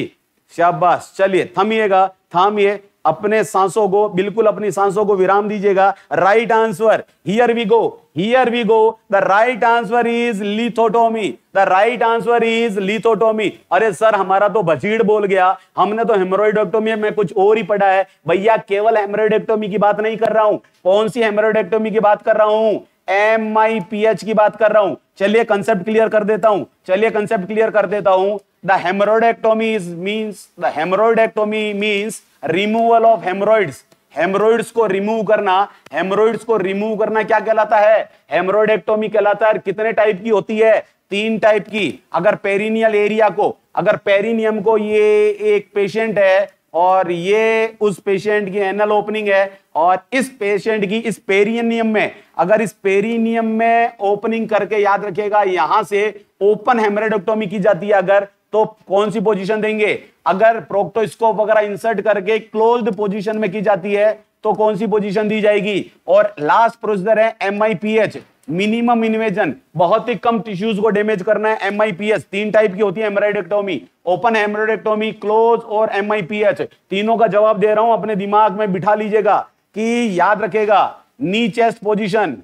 शाबाश चलिए थमिएगा थामिए अपने सांसों को बिल्कुल अपनी सांसों को विराम दीजिएगा right answer here we go here we go the right answer is lithotomy the right answer is lithotomy अरे सर हमारा तो भजीड़ बोल गया हमने तो हेमरोइडेक्टोमी में कुछ और ही पढ़ा है भैया केवल हेमरोइडेक्टोमी की बात नहीं कर रहा हूं कौन सी हेमरोडेक्टोमी की बात कर रहा हूं एम आई पी एच की बात कर रहा हूं चलिए कंसेप्ट क्लियर कर देता हूं चलिए कंसेप्ट क्लियर कर देता हूं the haemorrhoidectomy is means the haemorrhoidectomy means removal of haemorrhoids haemorrhoids को रिमूव करना हेमरोइड्स को रिमूव करना क्या कहलाता है हेमरोइडेक्टोमी कहलाता है कितने टाइप की होती है तीन टाइप की अगर पेरिनियल एरिया को अगर पेरिनियम को ये एक पेशेंट है और ये उस पेशेंट की एनल ओपनिंग है और इस पेशेंट की इस पेरिनियम में अगर इस पेरिनियम में ओपनिंग करके याद रखेगा यहां से ओपन हेमरेडोक्टोमी की जाती है अगर तो कौन सी पोजीशन देंगे अगर प्रोक्टोस्कोप वगैरह इंसर्ट करके क्लोज्ड पोजीशन में की जाती है तो कौन सी पोजीशन दी जाएगी और लास्ट प्रोसीजर है एमआईपीएच मिनिमम इन्वेजन बहुत ही कम टिश्यूज को डेमेज करना है एच तीन टाइप की होती है हेमराइडेक्टोमी ओपन हेमराइडेक्टोमी क्लोज और एच तीनों का जवाब दे रहा हूं अपने दिमाग में बिठा लीजिएगा कि याद रखेगा knee chest position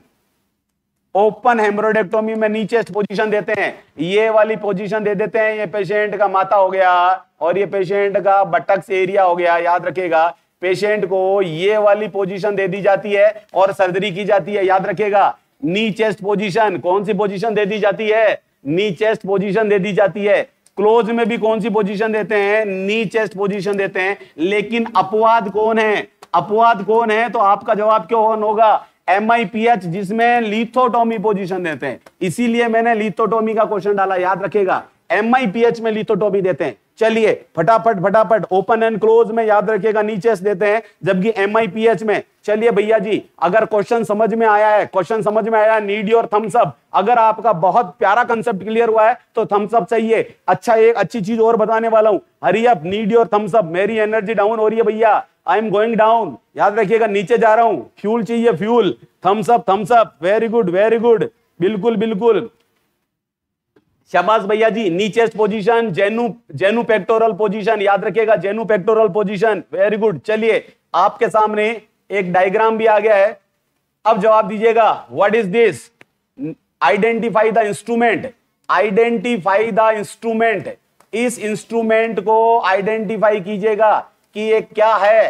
open haemorrhoidectomy में नीचेस्ट पोजीशन देते हैं ये वाली पोजीशन दे देते हैं ये पेशेंट का माता हो गया और ये पेशेंट का बटक्स एरिया हो गया याद रखेगा पेशेंट को ये वाली पोजीशन दे दी जाती है और सर्जरी की जाती है याद रखेगा नीचे पोजिशन पोजीशन कौन सी पोजीशन दे दी जाती है नीचे पोजिशन दे दी जाती है क्लोज में भी कौन सी पोजीशन देते हैं नी चेस्ट पोजीशन देते हैं लेकिन अपवाद कौन है अपवाद कौन है तो आपका जवाब क्यों होगा एम जिसमें लिथोटोमी पोजिशन देते हैं इसीलिए मैंने लिथोटोमी का क्वेश्चन डाला याद रखेगा एम में लिथोटोमी देते हैं चलिए फटाफट फटाफट ओपन एंड क्लोज में याद रखिएगा नीचे देते हैं जबकि एम में चलिए भैया जी अगर क्वेश्चन समझ में आया है क्वेश्चन समझ में आया नीड योर थम्स अप अगर आपका बहुत प्यारा कंसेप्ट क्लियर हुआ है तो थम्स अप चाहिए अच्छा एक अच्छी चीज और बताने वाला हूं hurry up need your thumbs up मेरी एनर्जी डाउन हो रही है भैया आई एम गोइंग डाउन याद रखिएगा नीचे जा रहा हूं फ्यूल चाहिए fuel thumbs up thumbs up very good very good बिल्कुल बिल्कुल शबाज भैया जी knee chest position genu genupectoral position याद रखिएगा genupectoral position very good चलिए आपके सामने एक डायग्राम भी आ गया है अब जवाब दीजिएगा what is this identify the instrument identify the instrument इस इंस्ट्रूमेंट को आइडेंटिफाई कीजिएगा कि ये क्या है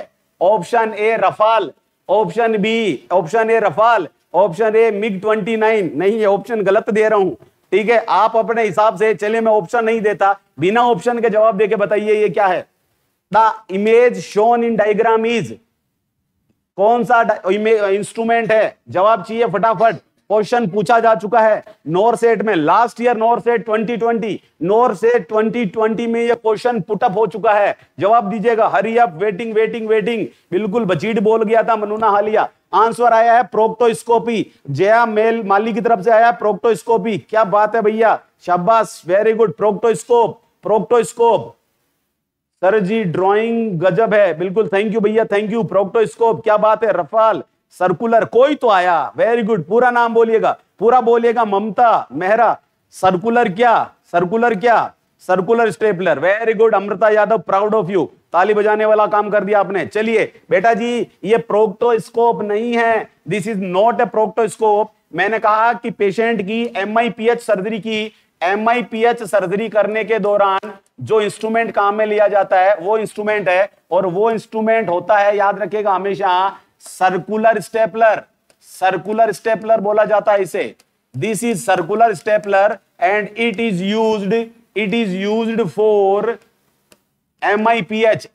option A Rafale option B option A Rafale option A MiG 29 नहीं ये ऑप्शन गलत दे रहा हूं ठीक है आप अपने हिसाब से चलिए मैं ऑप्शन नहीं देता बिना ऑप्शन के जवाब देके बताइए ये क्या है the image shown in diagram is कौन सा इंस्ट्रूमेंट है जवाब चाहिए फटाफट क्वेश्चन पूछा जा चुका है नोर सेट में last year NORCET twenty twenty NORCET twenty में यह क्वेश्चन पुटअप हो चुका है जवाब दीजिएगा hurry up waiting waiting waiting बिल्कुल बचीट बोल गया था मनुना हालिया आंसर आया है प्रोक्टोस्कोपी जया मेल माली की तरफ से आया है प्रोक्टोस्कोपी क्या बात है भैया शाबाश very good proctoscope proctoscope sir जी ड्राइंग गजब है बिल्कुल थैंक यू भैया थैंक यू प्रोक्टोस्कोप क्या बात है रफाल सर्कुलर कोई तो आया वेरी गुड पूरा नाम बोलिएगा पूरा बोलिएगा ममता मेहरा सर्कुलर क्या सर्कुलर क्या circular stapler very good Amrita Yadav proud of you ताली बजाने वाला काम कर दिया आपने चलिए बेटा जी ये प्रोक्टोस्कोप नहीं है this is not a proctoscope मैंने कहा कि पेशेंट की एम सर्जरी की एम सर्जरी करने के दौरान जो इंस्ट्रूमेंट काम में लिया जाता है वो इंस्ट्रूमेंट है और वो इंस्ट्रूमेंट होता है याद रखिएगा हमेशा सर्कुलर स्टेपलर सर्कुलर स्टेपलर बोला जाता है इसे this is circular stapler and it is used it is used for M M I I P H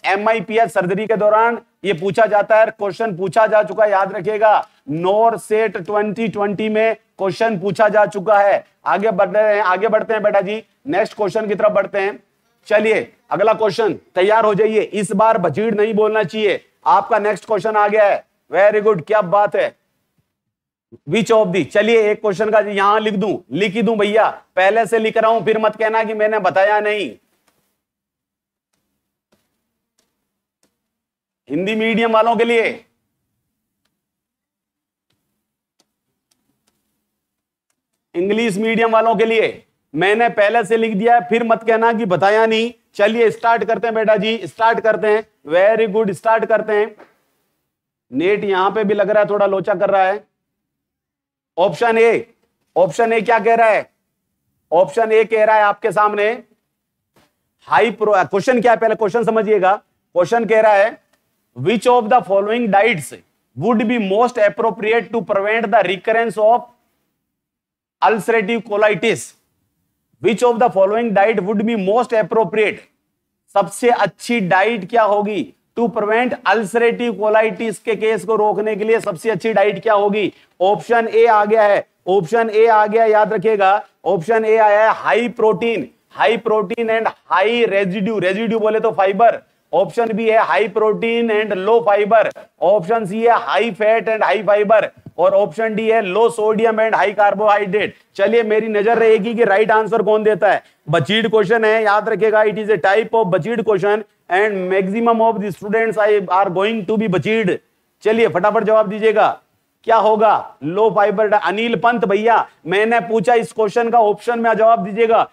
P H surgery के दौरान ये पूछा जाता है क्वेश्चन पूछा जा चुका है याद रखिएगा नोर सेट ट्वेंटी ट्वेंटी में क्वेश्चन पूछा जा चुका है आगे बढ़ रहे हैं आगे बढ़ते हैं बेटा जी नेक्स्ट क्वेश्चन की तरफ बढ़ते हैं चलिए अगला क्वेश्चन तैयार हो जाइए इस बार भजीड नहीं बोलना चाहिए आपका नेक्स्ट क्वेश्चन आ गया है वेरी गुड क्या बात है विच ऑफ दी चलिए एक क्वेश्चन का यहां लिख दू लिख ही दू भैया पहले से लिख रहा हूं फिर मत कहना कि मैंने बताया नहीं हिंदी मीडियम वालों के लिए इंग्लिश मीडियम वालों के लिए मैंने पहले से लिख दिया है फिर मत कहना कि बताया नहीं चलिए स्टार्ट करते हैं बेटा जी स्टार्ट करते हैं वेरी गुड स्टार्ट करते हैं नेट यहां पे भी लग रहा है थोड़ा लोचा कर रहा है ऑप्शन ए ऑप्शन ए क्या कह रहा है ऑप्शन ए कह रहा है आपके सामने हाई प्रो क्वेश्चन क्या है पहले क्वेश्चन समझिएगा क्वेश्चन कह रहा है which of the following diets would be most appropriate to prevent the recurrence of ulcerative colitis which of the following diet would be most appropriate सबसे अच्छी डाइट क्या होगी टू प्रिवेंट अल्सरेटिव कोलाइटिस के case को रोकने के लिए सबसे अच्छी डाइट क्या होगी ऑप्शन ए आ गया है ऑप्शन ए आ गया याद रखिएगा ऑप्शन ए आया है high protein high protein and high residue residue बोले तो फाइबर ऑप्शन बी है high protein and low fibre option C है high fat and high fibre और ऑप्शन डी है low sodium and high carbohydrate चलिए मेरी नजर रहेगी कि राइट आंसर कौन देता है बचीड क्वेश्चन है याद रखेगा it is a type of बचीड question and maximum of the students I are going to be botched चलिए फटाफट जवाब दीजिएगा क्या होगा लो फाइबर अनिल पंत भैया मैंने पूछा इस क्वेश्चन का ऑप्शन में जवाब दीजिएगा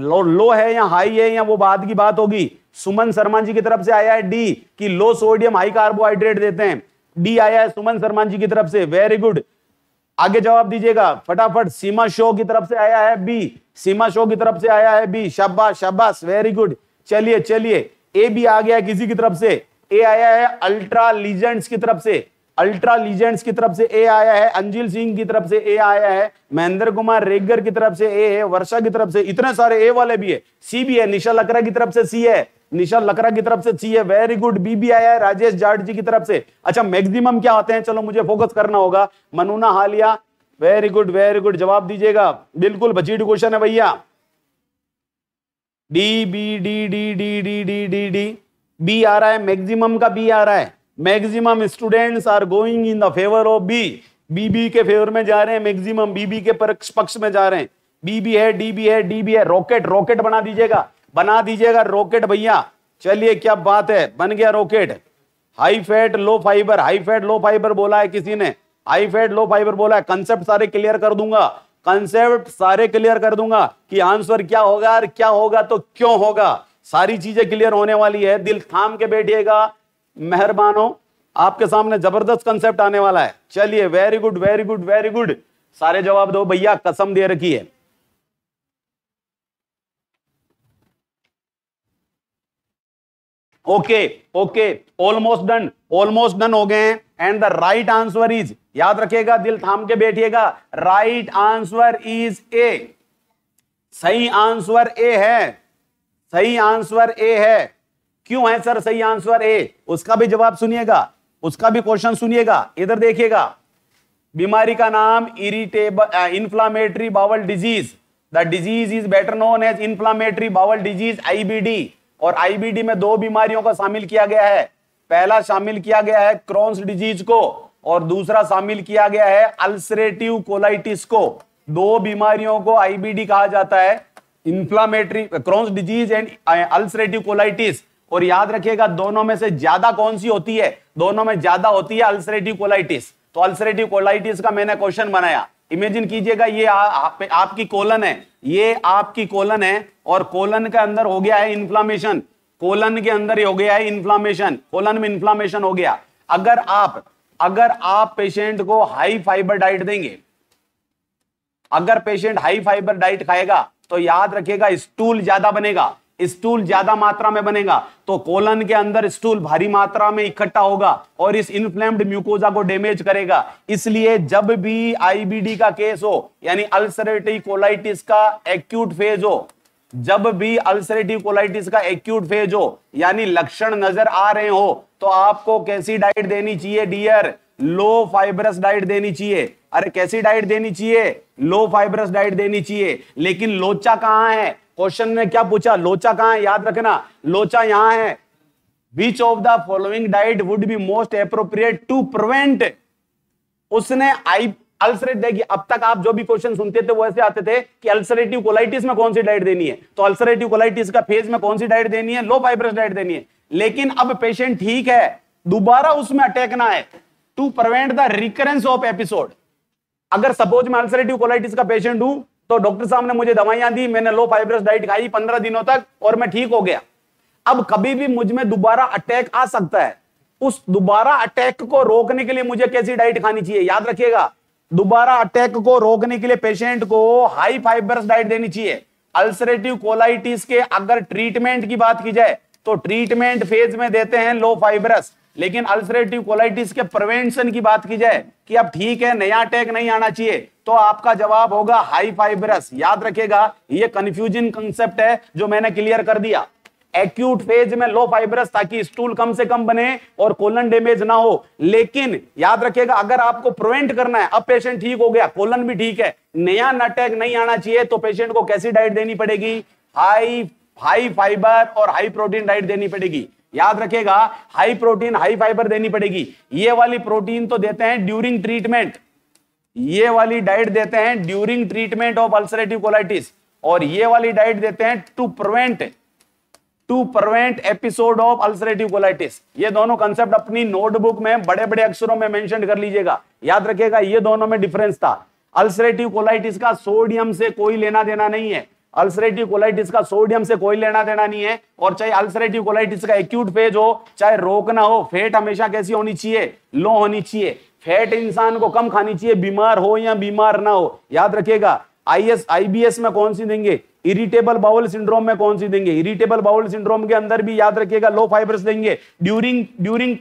लो, लो है या हाई है या वो बाद की बात होगी सुमन शर्मा जी की तरफ से आया है डी कि लो सोडियम हाई कार्बोहाइड्रेट देते हैं डी आया है सुमन शर्मा जी की तरफ से वेरी गुड आगे जवाब दीजिएगा फटाफट सीमा शो की तरफ से आया है बी सीमा शो की तरफ से आया है बी शब्बा शब्बा वेरी गुड चलिए चलिए ए भी आ गया किसी की तरफ से ए आया है अल्ट्रा लीजेंड्स की तरफ से अल्ट्रा लीजेंड्स की तरफ से ए आया है अंजिल सिंह की तरफ से ए आया है महेंद्र कुमार रेगर की तरफ से ए है वर्षा की तरफ से इतने सारे ए वाले भी है सी भी है निशा लकरा की तरफ से सी है निशा लकरा की तरफ से सी है वेरी गुड बी भी आया है राजेश जाट जी की तरफ से अच्छा मैक्सिमम क्या होते हैं चलो मुझे फोकस करना होगा मनुना हालिया वेरी गुड वेरी गुड जवाब दीजिएगा बिल्कुल बचीट क्वेश्चन है भैया D B D D D D D D D B आ रहा है मैक्सिमम का बी आ रहा है maximum students are going in the favour of B B B के फेवर में जा रहे हैं मैक्सिमम बीबी के पक्ष में जा रहे हैं बीबी है डीबी है डीबी है रॉकेट रॉकेट बना दीजिएगा बना दीजिएगा रॉकेट भैया चलिए क्या बात है बन गया rocket high fat low fibre high fat low fibre बोला है किसी ने हाई फैट लो फाइबर बोला है कंसेप्ट सारे क्लियर कर दूंगा कंसेप्ट सारे क्लियर कर दूंगा कि आंसर क्या होगा और क्या होगा तो क्यों होगा सारी चीजें क्लियर होने वाली है दिल थाम के बैठिएगा मेहरबानो आपके सामने जबरदस्त कंसेप्ट आने वाला है चलिए very good very good very good सारे जवाब दो भैया कसम दे रखी है okay okay almost done almost done हो गए हैं and the right answer is याद रखिएगा दिल थाम के बैठिएगा राइट आंसर इज ए सही आंसर ए है सही आंसर ए है क्यों है सर सही आंसर ए उसका भी जवाब सुनिएगा उसका भी क्वेश्चन सुनिएगा इधर देखिएगा बीमारी का नाम irritable inflammatory bowel disease the disease is better known as inflammatory bowel disease IBD और आईबीडी में दो बीमारियों का शामिल किया गया है पहला शामिल किया गया है क्रॉन्स डिजीज को और दूसरा शामिल किया गया है अल्सरेटिव कोलाइटिस को दो बीमारियों को आईबीडी कहा जाता है inflammatory Crohn's disease and ulcerative colitis और याद रखिएगा दोनों में से ज्यादा कौन सी होती है दोनों में ज्यादा होती है अल्सरेटिव कोलाइटिस तो अल्सरेटिव कोलाइटिस का मैंने क्वेश्चन बनाया इमेजिन कीजिएगा ये आ, आ, आपकी कोलन है ये आपकी कोलन है और कोलन के अंदर हो गया है इंफ्लामेशन कोलन के अंदर हो गया है इन्फ्लामेशन कोलन में इन्फ्लामेशन हो गया अगर आप अगर आप पेशेंट को हाई फाइबर डाइट देंगे अगर पेशेंट हाई फाइबर डाइट खाएगा तो याद रखिएगा स्टूल ज्यादा बनेगा स्टूल ज्यादा मात्रा में बनेगा तो कोलन के अंदर स्टूल भारी मात्रा में इकट्ठा होगा और इस इनफ्लेम्ड म्यूकोजा को डेमेज करेगा इसलिए जब भी आईबीडी का केस हो यानी अल्सरेटिव कोलाइटिस का एक्यूट फेज हो जब भी अल्सरेटिव कोलाइटिस का एक्यूट फेज हो यानी लक्षण नजर आ रहे हो तो आपको कैसी डाइट देनी चाहिए डियर लो फाइबरस डाइट देनी चाहिए अरे कैसी डाइट देनी चाहिए लो फाइबरस डाइट देनी चाहिए लेकिन लोचा कहां है क्वेश्चन में क्या पूछा लोचा कहां है याद रखना लोचा यहां है which of the following diet would be most appropriate to prevent उसने आई अल्सरेट देगी अब तक आप जो भी क्वेश्चन सुनते थे वो ऐसे आते थे कि अल्सरेटिव कोलाइटिस में कौन सी डाइट देनी है तो अल्सरेटिव कोलाइटिस का फेज में कौन सी डाइट देनी है लो फाइब्रस डाइट देनी है लेकिन अब पेशेंट ठीक है दोबारा उसमें अटैक ना है to prevent the recurrence of episode अगर सपोज मैं अल्सरेटिव कोलाइटिस का पेशेंट हूं तो डॉक्टर साहब ने मुझे दवाइयां दी मैंने लो फाइब्रस डाइट खाई पंद्रह दिनों तक और मैं ठीक हो गया अब कभी भी मुझ में दोबारा अटैक आ सकता है उस दोबारा अटैक को रोकने के लिए मुझे कैसी डाइट खानी चाहिए याद रखिएगा दोबारा अटैक को रोकने के लिए पेशेंट को हाई फाइबर्स डाइट देनी चाहिए अल्सरेटिव कोलाइटिस के अगर ट्रीटमेंट की बात की जाए तो ट्रीटमेंट फेज में देते हैं लो फाइबरस लेकिन अल्सरेटिव कोलाइटिस के प्रिवेंशन की बात की जाए कि अब ठीक है नया अटैक नहीं आना चाहिए तो आपका जवाब होगा हाई फाइबरस याद रखेगा ये कंफ्यूजिंग कंसेप्ट है जो मैंने क्लियर कर दिया एक्यूट फेज में लो फाइबरस ताकि स्टूल कम से कम बने और कोलन डेमेज ना हो लेकिन याद रखिएगा अगर आपको प्रिवेंट करना है अब पेशेंट ठीक हो गया कोलन भी ठीक है नया नटैक नहीं आना चाहिए तो पेशेंट को कैसी डाइट देनी पड़ेगी हाई हाई फाइबर और हाई प्रोटीन डाइट देनी पड़ेगी याद रखेगा हाई प्रोटीन हाई फाइबर देनी पड़ेगी ये वाली प्रोटीन तो देते हैं ड्यूरिंग ट्रीटमेंट ये वाली डाइट देते हैं during treatment of ulcerative colitis और ये वाली डाइट देते हैं to prevent to prevent episode of ulcerative colitis ये दोनों कंसेप्ट अपनी नोटबुक में बड़े बड़े अक्षरों में मेंशन कर लीजिएगा याद रखिएगा ये दोनों में डिफरेंस था अल्सरेटिव कोलाइटिस का सोडियम से कोई लेना देना नहीं है अल्सरेटिव कोलाइटिस का सोडियम से कोई लेना देना नहीं है और चाहे अल्सरेटिव कोलाइटिस का एक्यूट फेज हो चाहे रोकना हो फेट हमेशा कैसी होनी चाहिए लो होनी चाहिए फैट इंसान को कम खानी चाहिए बीमार हो या बीमार ना हो याद रखिएगा आईएस आईबीएस में कौन सी देंगे इरिटेबल बाउल सिंड्रोम में कौन सी देंगे इरिटेबल बाउल सिंड्रोम के अंदर भी याद रखिएगा लो फाइबर्स देंगे ड्यूरिंग ड्यूरिंग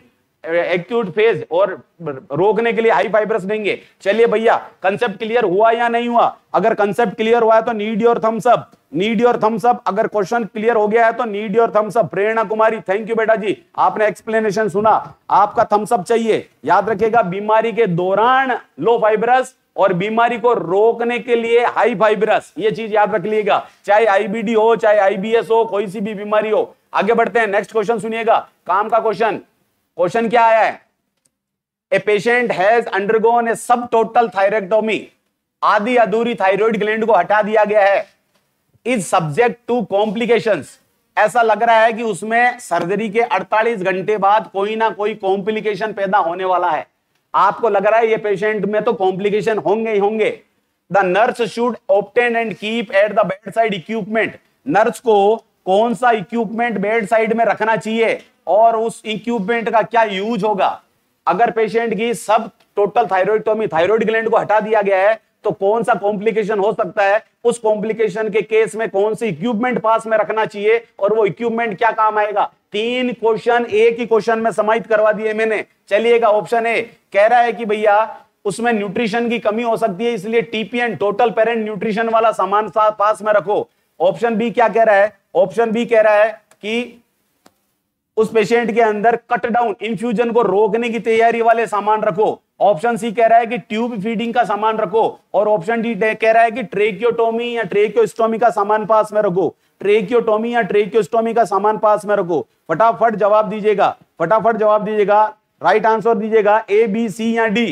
एक्यूट फेज और रोकने के लिए हाई फाइबर्स देंगे चलिए भैया कंसेप्ट क्लियर हुआ या नहीं हुआ अगर कंसेप्ट क्लियर हुआ है तो need your thumbs up need your thumbs up अगर क्वेश्चन क्लियर हो गया है तो need your thumbs up Prerna Kumari thank you बेटा जी आपने एक्सप्लेनेशन सुना आपका थम्स अप चाहिए याद रखिएगा बीमारी के दौरान लो फाइबरस और बीमारी को रोकने के लिए हाई फाइब्रस ये चीज याद रख लीजिएगा चाहे आईबीडी हो चाहे आईबीएस हो कोई सी भी बीमारी हो आगे बढ़ते हैं नेक्स्ट क्वेश्चन सुनिएगा काम का क्वेश्चन क्वेश्चन क्या आया है a patient has undergone a sub total थायरेक्टोमी आधी अधूरी थायराइड ग्लैंड को हटा दिया गया है इज सब्जेक्ट टू कॉम्प्लिकेशन ऐसा लग रहा है कि उसमें सर्जरी के 48 घंटे बाद कोई ना कोई कॉम्प्लिकेशन पैदा होने वाला है आपको लग रहा है ये पेशेंट में तो कॉम्प्लिकेशन होंगे ही होंगे the nurse should obtain and keep at the bed side equipment nurse को कौन सा इक्विपमेंट बेड साइड में रखना चाहिए और उस इक्विपमेंट का क्या यूज होगा अगर पेशेंट की सब टोटल थायरॉइडोमी थायरॉइड ग्लैंड को हटा दिया गया है तो कौन सा कॉम्प्लिकेशन हो सकता है उस कॉम्प्लिकेशन के केस में कौन सी इक्विपमेंट पास में रखना चाहिए और वो इक्विपमेंट क्या काम आएगा तीन क्वेश्चन एक ही क्वेश्चन में समाहित करवा दिए मैंने चलिएगा ऑप्शन ए कह रहा है कि भैया उसमें न्यूट्रिशन की कमी हो सकती है इसलिए टीपीएन टोटल पेरेंट न्यूट्रिशन वाला सामान पास में रखो ऑप्शन बी क्या कह रहा है ऑप्शन बी कह रहा है कि उस पेशेंट के अंदर कट डाउन इन्फ्यूजन को रोकने की तैयारी वाले सामान रखो ऑप्शन सी कह रहा है कि ट्यूब फीडिंग का सामान रखो और ऑप्शन डी कह रहा है कि ट्रेक्योटोमी या ट्रेक्योस्टोमी का सामान पास में रखो ट्रेक्योटोमी या ट्रेक्योस्टोमी का सामान पास में रखो फटाफट जवाब दीजिएगा फटाफट जवाब दीजिएगा राइट आंसर दीजिएगा ए बी सी या डी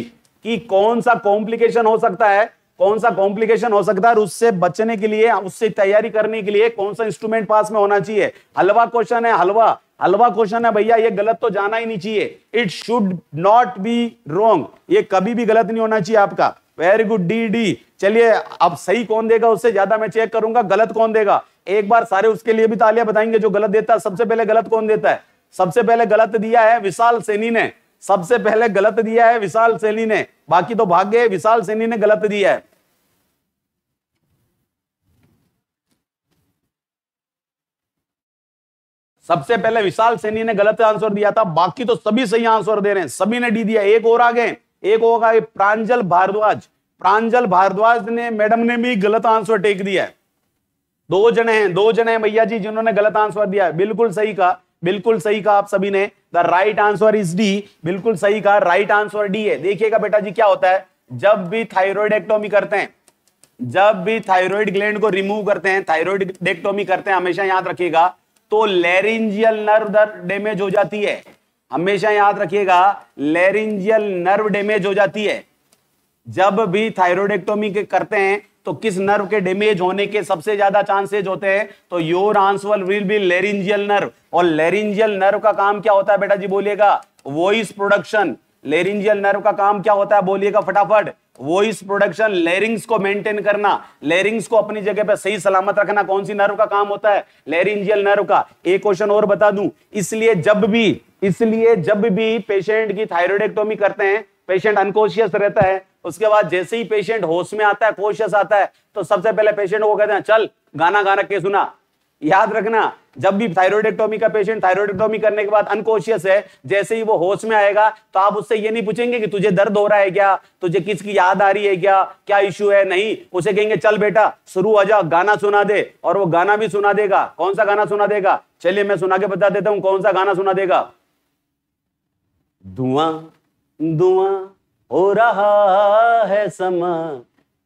कि कौन सा कॉम्प्लिकेशन हो सकता है कौन सा कॉम्प्लिकेशन हो सकता है उससे बचने के लिए उससे तैयारी करने के लिए कौन सा इंस्ट्रूमेंट पास में होना चाहिए हलवा क्वेश्चन है हलवा हलवा क्वेश्चन है भैया ये गलत तो जाना ही नहीं चाहिए it should not be wrong ये कभी भी गलत नहीं होना चाहिए आपका वेरी गुड डी डी चलिए अब सही कौन देगा उससे ज्यादा मैं चेक करूंगा गलत कौन देगा एक बार सारे उसके लिए भी तालियां बताएंगे जो गलत देता है सबसे पहले गलत कौन देता है सबसे पहले गलत दिया है विशाल सैनी ने सबसे पहले गलत दिया है विशाल सैनी ने बाकी तो भाग गए विशाल सैनी ने गलत दिया है सबसे पहले विशाल सैनी ने गलत आंसर दिया था बाकी तो सभी सही आंसर दे रहे हैं सभी ने डी दिया एक और आ गए एक होगा प्रांजल भारद्वाज प्रांजल भारद्वाज ने मैडम ने भी गलत आंसर टेक दिया है दो जने हैं दो जने हैं भैया जी जिन्होंने गलत आंसर दिया है बिल्कुल सही कहा बिल्कुल सही कहा आप सभी ने the right answer is D बिल्कुल सही कहा राइट आंसर डी है देखिएगा बेटा जी क्या होता है जब भी थाइरोइड एक्टोमी करते हैं जब भी थाइरोइड ग्लैंड को रिमूव करते हैं थाइरोइड डेक्टोमी करते हैं हमेशा याद रखिएगा तो लेरिंजियल नर्व डैमेज हो जाती है हमेशा याद रखिएगा लेरिंजियल नर्व डैमेज हो जाती है जब भी थायरोडेक्टोमी के करते हैं तो किस नर्व के डेमेज होने के सबसे ज्यादा चांसेज होते हैं तो your answer will be laryngeal nerve और लेरिंजियल नर्व का काम क्या होता है बेटा जी बोलिएगा वॉइस प्रोडक्शन लेरिंजियल नर्व का काम क्या होता है बोलिएगा फटाफट वॉइस प्रोडक्शन लेरिंग्स को मेंटेन करना लेरिंग्स को अपनी जगह पर सही सलामत रखना कौन सी नर्व का काम होता है लेरिंजियल नर्व का एक क्वेश्चन और बता दूं इसलिए जब भी इसलिए जब भी पेशेंट की थायरोडेक्टोमी करते हैं पेशेंट अनकॉन्शियस रहता है उसके बाद जैसे ही पेशेंट होश में आता है कोशियस आता है तो सबसे पहले पेशेंट को कहते हैं चल गाना गाना के सुना याद रखना जब भी थायरोडेक्टोमी का पेशेंट थायरोडेक्टोमी करने के बाद अनकोशियस है जैसे ही वो होश में आएगा तो आप उससे ये नहीं पूछेंगे कि तुझे दर्द हो रहा है क्या तुझे किसकी याद आ रही है क्या क्या इश्यू है नहीं उसे कहेंगे चल बेटा शुरू हो जा गाना सुना दे और वो गाना भी सुना देगा कौन सा गाना सुना देगा चलिए मैं सुना के बता देता हूँ कौन सा गाना सुना देगा धुआं धुआं हो रहा है समा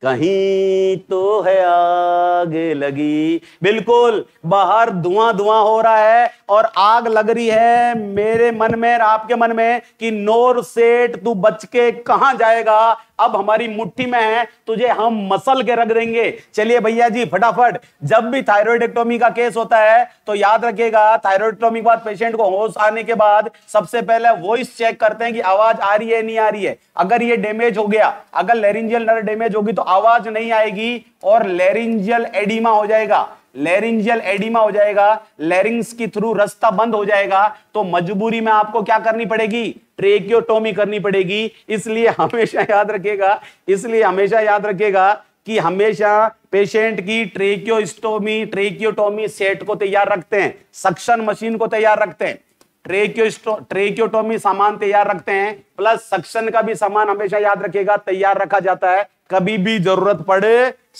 कहीं तो है आग लगी बिल्कुल बाहर धुआं धुआं हो रहा है और आग लग रही है मेरे मन में और आपके मन में कि नोर सेठ तू बच के कहां जाएगा अब हमारी मुट्ठी में है तुझे हम मसल के रख देंगे चलिए भैया जी फटाफट जब भी थायराइडेक्टोमी का केस होता है तो याद रखिएगा थायराइडेक्टोमी के बाद पेशेंट को होश आने के बाद सबसे पहले वॉइस चेक करते हैं कि आवाज आ रही है नहीं आ रही है अगर ये डैमेज हो गया अगर लेरिंजियल नर डैमेज होगी तो आवाज नहीं आएगी और लेरिंजियल एडिमा हो जाएगा लेरिंजियल एडिमा हो जाएगा लेरिंग्स के थ्रू रास्ता बंद हो जाएगा तो मजबूरी में आपको क्या करनी पड़ेगी ट्रेक्योटोमी करनी पड़ेगी इसलिए हमेशा याद रखेगा इसलिए हमेशा याद रखेगा कि हमेशा पेशेंट की ट्रेक्योस्टोमी ट्रेक्योटोमी सेट को तैयार रखते हैं सक्शन मशीन को तैयार रखते हैं ट्रेक्योस्टो ट्रेक्योटोमी सामान तैयार रखते हैं प्लस सक्शन का भी सामान हमेशा याद रखेगा तैयार रखा जाता है कभी भी जरूरत पड़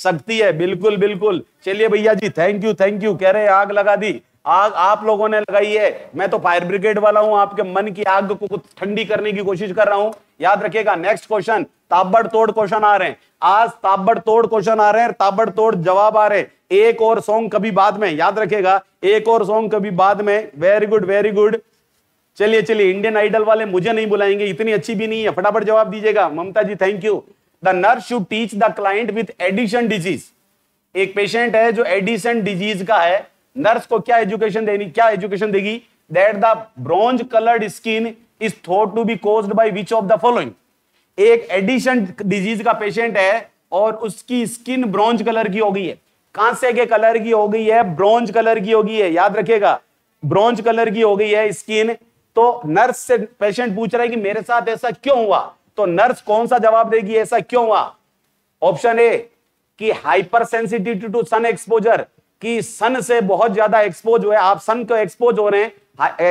सकती है बिल्कुल बिल्कुल चलिए भैया जी थैंक यू थैंक यू कह रहे आग लगा दी आग आप लोगों ने लगाई है मैं तो फायर ब्रिगेड वाला हूं आपके मन की आग को कुछ ठंडी करने की कोशिश कर रहा हूं याद रखिएगा नेक्स्ट क्वेश्चन ताबड़ तोड़ क्वेश्चन आ रहे हैं आज ताबड़ तोड़ क्वेश्चन आ रहे हैं ताबड़ तोड़ जवाब आ रहे हैं एक और सॉन्ग कभी बाद में याद रखेगा एक और सॉन्ग कभी बाद में वेरी गुड वेरी गुड चलिए चलिए इंडियन आइडल वाले मुझे नहीं बुलाएंगे इतनी अच्छी भी नहीं है फटाफट जवाब दीजिएगा Mamta ji thank you the nurse should teach the client with Addison disease एक पेशेंट है जो एडिशन डिजीज का है नर्स को क्या एजुकेशन देनी क्या एजुकेशन देगी that the bronze coloured skin is thought to be caused by which of the following एक एडिशन डिजीज का पेशेंट है और उसकी स्किन ब्रॉन्ज कलर की हो गई है कांसे के कलर की हो गई है ब्रॉन्ज कलर की हो गई है याद रखेगा ब्रॉन्ज कलर की हो गई है स्किन तो नर्स से पेशेंट पूछ रहा है कि मेरे साथ ऐसा क्यों हुआ तो नर्स कौन सा जवाब देगी ऐसा क्यों हुआ ऑप्शन ए कि hypersensitivity to sun exposure कि सन से बहुत ज्यादा एक्सपोज हुए आप सन को एक्सपोज हो रहे हैं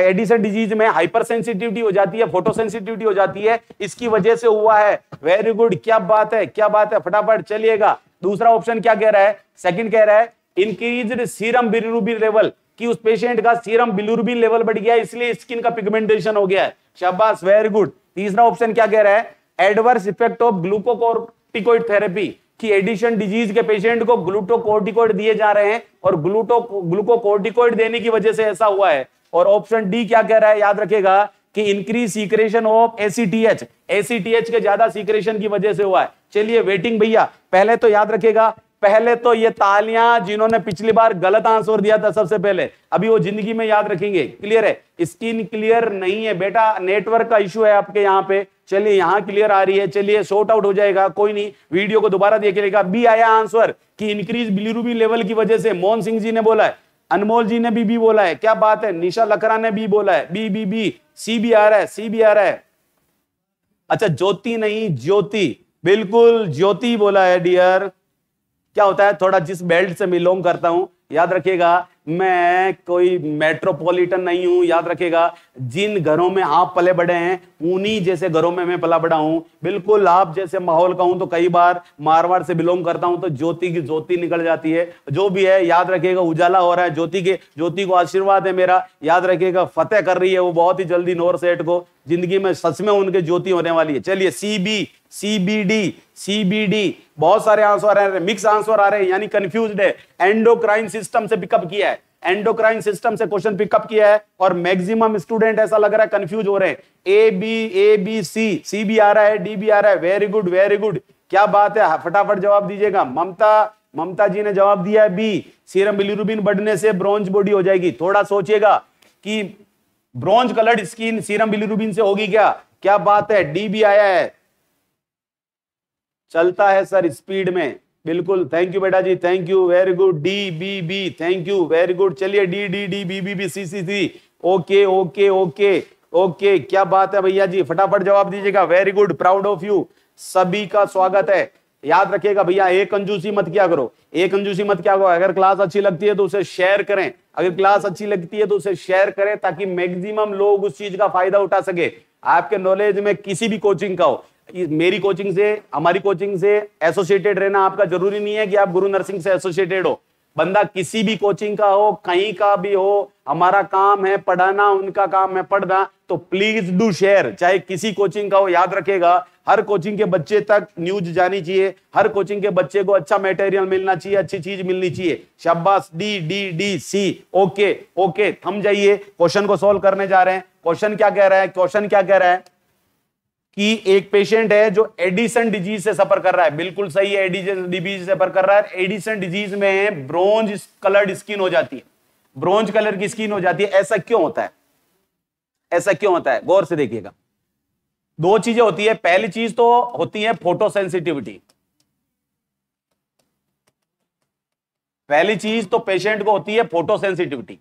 एडिसन डिजीज में हाइपर सेंसिटिविटी हो जाती है फोटो सेंसिटिविटी हो जाती है इसकी वजह से हुआ है वेरी गुड क्या बात है क्या बात है फटाफट चलिएगा दूसरा ऑप्शन क्या कह रहा है सेकंड कह रहा है इंक्रीज सीरम बिलुरुबिन लेवल कि उस पेशेंट का सीरम बिलुरुबिन लेवल बढ़ गया इसलिए स्किन का पिगमेंटेशन हो गया है शाबाश वेरी गुड तीसरा ऑप्शन क्या कह रहा है adverse effect of glucocorticoid therapy कि एडिशन डिजीज के पेशेंट को ग्लूटोकोर्टिकोइड दिए जा रहे हैं और ग्लूटो ग्लूकोकोर्टिकोइड देने की वजह से ऐसा हुआ है और ऑप्शन डी क्या कह रहा है याद रखेगा कि increase secretion of ACTH ACTH के ज्यादा सीक्रेशन की वजह से हुआ है चलिए वेटिंग भैया पहले तो याद रखेगा पहले तो ये तालियां जिन्होंने पिछली बार गलत आंसर दिया था सबसे पहले अभी वो जिंदगी में याद रखेंगे क्लियर है स्क्रीन क्लियर नहीं है बेटा नेटवर्क का इशू है आपके यहाँ पे चलिए यहाँ क्लियर आ रही है चलिए शॉर्ट आउट हो जाएगा कोई नहीं वीडियो को दोबारा देख लेगा बी आया आंसर की इंक्रीज बिलीरूबी लेवल की वजह से मोहन सिंह जी ने बोला है अनमोल जी ने भी बी बोला है क्या बात है निशा लकरा ने भी बोला है B B B C B आ रहा है सी बी आ रहा है अच्छा ज्योति नहीं ज्योति बिल्कुल ज्योति बोला है डियर क्या होता है थोड़ा जिस बेल्ट से बिलोंग करता हूं याद रखिएगा मैं कोई मेट्रोपॉलिटन नहीं हूं याद रखिएगा जिन घरों में आप पले बड़े हैं उन्हीं जैसे घरों में मैं पला बड़ा हूं बिल्कुल आप जैसे माहौल का हूं तो कई बार मारवाड़ से बिलोंग करता हूं तो ज्योति की ज्योति निकल जाती है जो भी है याद रखिएगा उजाला हो रहा है ज्योति के ज्योति को आशीर्वाद है मेरा याद रखिएगा फतेह कर रही है वो बहुत ही जल्दी नोर सेठ को जिंदगी में सच में उनके ज्योति होने वाली है चलिए सी बी सीबीडी सीबीडी बहुत सारे आंसर आ रहे हैं मिक्स आंसर आ रहे हैं यानी कंफ्यूज है एंडोक्राइन सिस्टम से पिकअप किया है एंडोक्राइन सिस्टम से क्वेश्चन पिकअप किया है और मैक्सिमम स्टूडेंट ऐसा लग रहा है कंफ्यूज हो रहे हैं A B A B C C B आ रहा है डी बी आ रहा है वेरी गुड वेरी गुड क्या बात है फटाफट जवाब दीजिएगा ममता ममता जी ने जवाब दिया है बी सीरम बिलीरुबिन बढ़ने से ब्रॉन्ज बॉडी हो जाएगी थोड़ा सोचिएगा कि bronze coloured skin serum bilirubin से होगी क्या क्या बात है डी भी आया है चलता है सर स्पीड में बिल्कुल थैंक यू बेटा जी thank you very good D B B thank you very good चलिए D D D B B B C C C okay okay okay okay क्या बात है भैया जी फटाफट जवाब दीजिएगा very good proud of you सभी का स्वागत है याद रखिएगा भैया एक कंजूसी मत क्या करो एक कंजूसी मत क्या करो अगर क्लास अच्छी लगती है तो उसे शेयर करें अगर क्लास अच्छी लगती है तो उसे शेयर करें ताकि मैक्सिमम लोग उस चीज का फायदा उठा सके आपके नॉलेज में किसी भी कोचिंग का हो मेरी कोचिंग से हमारी कोचिंग से एसोसिएटेड रहना आपका जरूरी नहीं है कि आप गुरु नरसिंह से एसोसिएटेड हो बंदा किसी भी कोचिंग का हो कहीं का भी हो हमारा काम है पढ़ाना उनका काम है पढ़ना तो प्लीज डू शेयर चाहे किसी कोचिंग का हो याद रखेगा हर कोचिंग के बच्चे तक न्यूज जानी चाहिए हर कोचिंग के बच्चे को अच्छा मटेरियल मिलना चाहिए अच्छी चीज मिलनी चाहिए शब्बास D D D C okay okay थम जाइए क्वेश्चन को सोल्व करने जा रहे हैं क्वेश्चन क्या कह रहा है क्वेश्चन क्या कह रहा है कि एक पेशेंट है जो एडिसन डिजीज से सफर कर रहा है बिल्कुल सही है एडिसन डिजीज से सफर कर रहा है एडिसन डिजीज में ब्रोंज कलर्ड स्किन हो जाती है ब्रोंज कलर की स्किन हो जाती है ऐसा क्यों होता है ऐसा क्यों होता है गौर से देखिएगा दो चीजें होती है पहली चीज तो होती है फोटोसेंसिटिविटी पहली चीज तो पेशेंट को होती है फोटोसेंसिटिविटी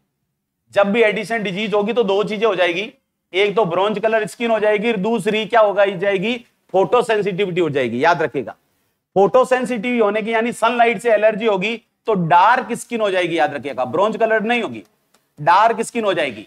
जब भी एडिसन डिजीज होगी तो दो चीजें हो जाएगी एक तो ब्रॉन्ज कलर स्किन हो जाएगी दूसरी क्या होगा जाएगी फोटो सेंसिटिविटी हो जाएगी याद रखेगा फोटो सेंसिटिव होने की यानी सनलाइट से एलर्जी होगी तो डार्क स्किन हो जाएगी याद रखिएगा तो ब्रॉन्ज कलर नहीं होगी डार्क स्किन हो जाएगी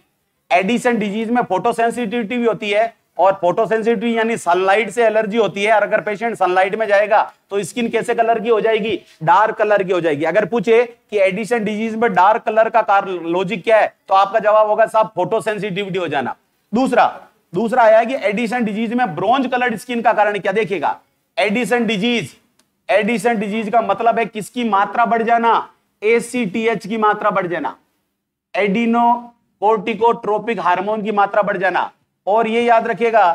एडिसन डिजीज में फोटो सेंसिटिविटी भी होती है और फोटो सेंसिटिविटी यानी सनलाइट से एलर्जी होती है और अगर पेशेंट सनलाइट में जाएगा तो स्किन कैसे कलर की हो जाएगी डार्क कलर की हो जाएगी अगर पूछे कि एडिसन डिजीज में डार्क कलर का कार लॉजिक क्या है तो आपका जवाब होगा साहब फोटो सेंसिटिविटी हो जाना दूसरा दूसरा आया है कि एडिसन डिजीज में ब्रॉन्ज कलर्ड स्किन का कारण क्या देखिएगा एडिसन डिजीज एडिसन डिजीज का मतलब है किसकी मात्रा बढ़ जाना एसीटीएच की मात्रा बढ़ जाना एडिनो कोर्टिकोट्रोपिक हार्मोन की मात्रा बढ़ जाना और ये याद रखिएगा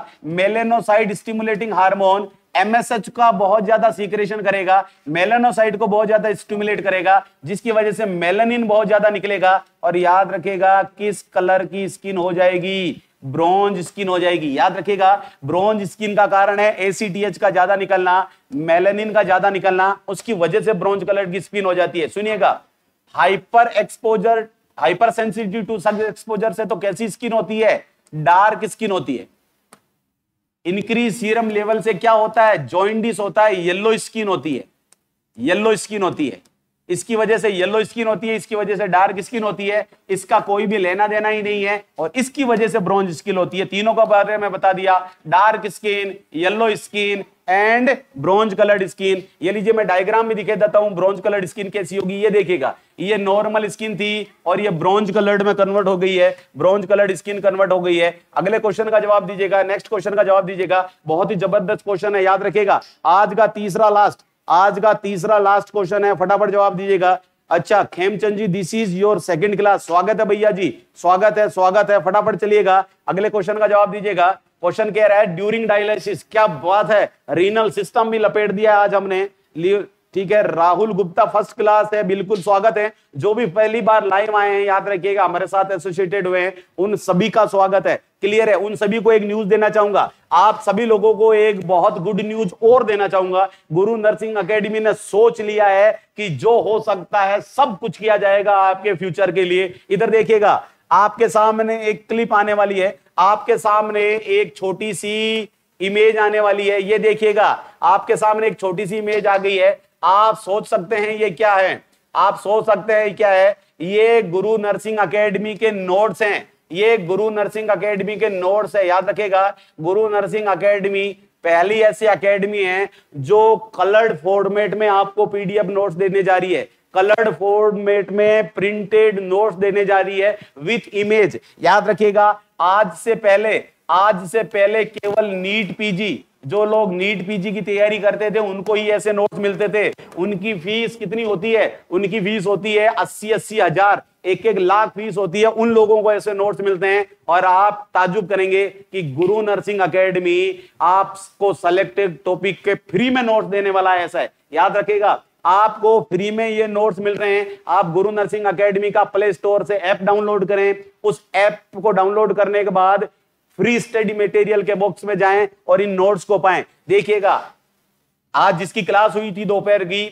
मेलेनोसाइड स्टिमुलेटिंग हार्मोन एमएसएच का बहुत ज्यादा सीक्रेशन करेगा मेलेनोसाइड को बहुत ज्यादा स्टिमुलेट करेगा जिसकी वजह से मेलेनिन बहुत ज्यादा निकलेगा और याद रखेगा किस कलर की स्किन हो जाएगी ब्रॉन्ज स्किन हो जाएगी याद रखिएगा ब्रॉन्ज स्किन का कारण है एसीडीएच का ज्यादा निकलना मेलेनिन का ज्यादा निकलना उसकी वजह से ब्रॉन्ज कलर की स्किन हो जाती है सुनिएगा hyper exposure hypersensitive to sun exposure से तो कैसी स्किन होती है डार्क स्किन होती है इंक्रीज सीरम लेवल से क्या होता है जॉइंडिस होता है येलो स्किन होती है येलो स्किन होती है इसकी वजह से येलो स्किन होती है इसकी वजह से डार्क स्किन होती है इसका कोई भी लेना देना ही नहीं है और इसकी वजह से ब्रॉन्ज स्किन होती है तीनों का बारे में बता दिया dark skin yellow skin and bronze coloured skin ये लीजिए मैं डायग्राम में दिखे देता हूं ब्रॉन्ज कलर्ड स्किन कैसी होगी ये देखेगा ये नॉर्मल स्किन थी और ये ब्रॉन्ज कलर्ड में कन्वर्ट हो गई है ब्रॉन्ज कलर्ड स्किन कन्वर्ट हो गई है अगले क्वेश्चन का जवाब दीजिएगा नेक्स्ट क्वेश्चन का जवाब दीजिएगा बहुत ही जबरदस्त क्वेश्चन है याद रखेगा आज का तीसरा लास्ट आज का तीसरा लास्ट क्वेश्चन है फटाफट जवाब दीजिएगा अच्छा Khemchand ji this is your second class स्वागत है भैया जी स्वागत है स्वागत है फटाफट चलिएगा अगले क्वेश्चन का जवाब दीजिएगा क्वेश्चन कह रहा है ड्यूरिंग डायलिसिस क्या बात है रीनल सिस्टम भी लपेट दिया आज हमने ठीक है राहुल गुप्ता फर्स्ट क्लास है बिल्कुल स्वागत है जो भी पहली बार लाइव आए हैं याद रखिएगा हमारे साथ एसोसिएटेड हुए हैं उन सभी का स्वागत है क्लियर है उन सभी को एक न्यूज देना चाहूंगा आप सभी लोगों को एक बहुत गुड न्यूज और देना चाहूंगा गुरु नर्सिंग अकेडमी ने सोच लिया है कि जो हो सकता है सब कुछ किया जाएगा आपके फ्यूचर के लिए इधर देखिएगा आपके सामने एक क्लिप आने वाली है आपके सामने एक छोटी सी इमेज आने वाली है ये देखिएगा आपके सामने एक छोटी सी इमेज आ गई है आप सोच सकते हैं ये क्या है आप सोच सकते हैं क्या है ये गुरु नर्सिंग अकेडमी के नोट्स हैं ये गुरु नर्सिंग अकेडमी के नोट्स है याद रखेगा गुरु नर्सिंग अकेडमी पहली ऐसी अकेडमी है जो कलर्ड फॉर्मेट में आपको पीडीएफ नोट्स देने जा रही है कलर्ड फॉर्मेट में प्रिंटेड नोट्स देने जा रही है विथ इमेज याद रखिएगा आज से पहले आज से पहले केवल नीट पीजी जो लोग नीट पीजी की तैयारी करते थे उनको ही ऐसे नोट मिलते थे उनकी फीस कितनी होती है उनकी फीस होती है अस्सी अस्सी हजार एक एक लाख फीस होती है उन लोगों को ऐसे नोट्स मिलते हैं और आप ताजुब करेंगे कि गुरु नर्सिंग अकेडमी आपको सेलेक्टेड टॉपिक के फ्री में नोट्स देने वाला है ऐसा है याद रखेगा आपको फ्री में ये नोट्स मिल रहे हैं आप गुरु नर्सिंग अकेडमी का प्ले स्टोर से ऐप डाउनलोड करें उस ऐप को डाउनलोड करने के बाद फ्री स्टडी मटेरियल के बॉक्स में जाएं और इन नोट्स को पाएं देखिएगा आज जिसकी क्लास हुई थी दोपहर की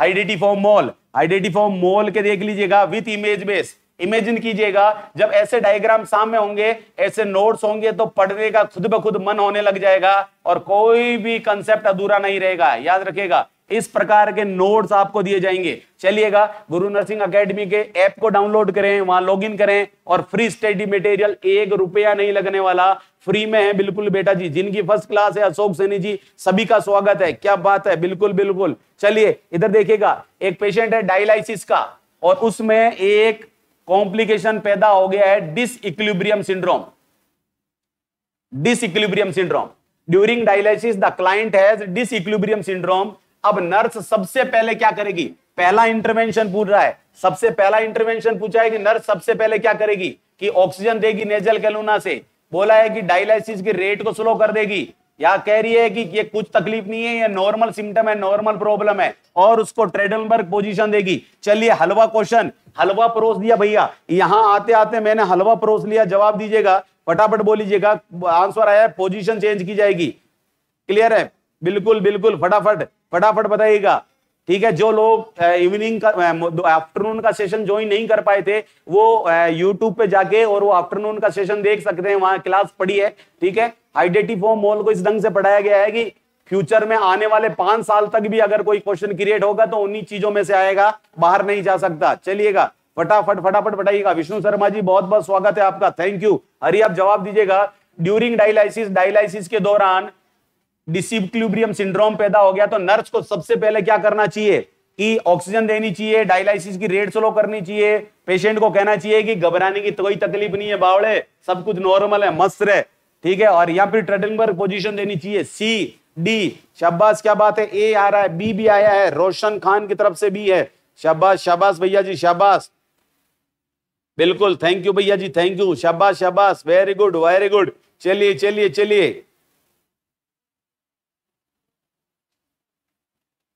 hydatidiform mole hydatidiform mole के देख लीजिएगा विथ इमेज बेस इमेजिन कीजिएगा जब ऐसे डायग्राम सामने होंगे ऐसे नोट्स होंगे तो पढ़ने का खुद ब खुद मन होने लग जाएगा और कोई भी कंसेप्ट अधूरा नहीं रहेगा याद रखेगा इस प्रकार के नोट्स आपको दिए जाएंगे चलिएगा गुरु नर्सिंग एकेडमी के ऐप को डाउनलोड करें वहां लॉगिन करें और फ्री स्टडी मटेरियल एक रुपया नहीं लगने वाला फ्री में है बिल्कुल बेटा जी जिनकी फर्स्ट क्लास है अशोक सैनी जी सभी का स्वागत है क्या बात है बिल्कुल बिल्कुल चलिए इधर देखिएगा एक पेशेंट है डायलाइसिस का और उसमें एक कॉम्प्लिकेशन पैदा हो गया है disequilibrium syndrome disequilibrium syndrome during dialysis the client has disequilibrium syndrome अब नर्स सबसे पहले क्या करेगी पहला इंटरवेंशन पूछ रहा है सबसे पहला इंटरवेंशन पूछा है कि नर्स सबसे पहले क्या करेगी कि ऑक्सीजन देगी नेजल कैलूना से बोला है कि डायलिसिस के रेट को स्लो कर देगी या कह रही है कि ये कुछ तकलीफ नहीं है ये नॉर्मल सिम्टम है नॉर्मल प्रॉब्लम है और उसको ट्रेडलबर्ग पोजीशन देगी चलिए हलवा क्वेश्चन हलवा परोस दिया भैया यहां आते आते मैंने हलवा परोस लिया जवाब दीजिएगा फटाफट बोलीजिएगा आंसर आया पोजीशन चेंज की जाएगी क्लियर है बिल्कुल बिल्कुल फटाफट फटाफट बताइएगा ठीक है जो लोग इवनिंग का आफ्टरनून का सेशन ज्वाइन नहीं कर पाए थे वो यूट्यूब पे जाके और वो आफ्टरनून का सेशन देख सकते हैं वहां क्लास पड़ी है ठीक है आइडेंटिटी फॉर्म मॉल को इस ढंग से पढ़ाया गया है कि फ्यूचर में आने वाले पांच साल तक भी अगर कोई क्वेश्चन क्रिएट होगा तो उन्हीं चीजों में से आएगा बाहर नहीं जा सकता चलिएगा फटाफट फटाफट बताइएगा विष्णु शर्मा जी बहुत बहुत स्वागत है आपका थैंक यू हरी आप जवाब दीजिएगा ड्यूरिंग डायलाइसिस डायलाइसिस के दौरान डिसिक्लिब्रियम सिंड्रोम पैदा हो गया तो नर्स को सबसे पहले क्या करना चाहिए कि ऑक्सीजन देनी चाहिए डायलिसिस की रेट स्लो करनी चाहिए पेशेंट को कहना चाहिए कि घबराने की कोई तकलीफ नहीं है बावड़े सब कुछ नॉर्मल है मस्त रहे ठीक है और यहाँ फिर ट्रेडल पोजिशन देनी चाहिए सी डी शाबाश क्या बात है ए आ रहा है बी भी आया है रोशन खान की तरफ से भी है शाबाश शाबाश भैया जी शाबाश बिल्कुल थैंक यू भैया जी थैंक यू शाबाश शाबाश वेरी गुड वेरी गुड चलिए चलिए चलिए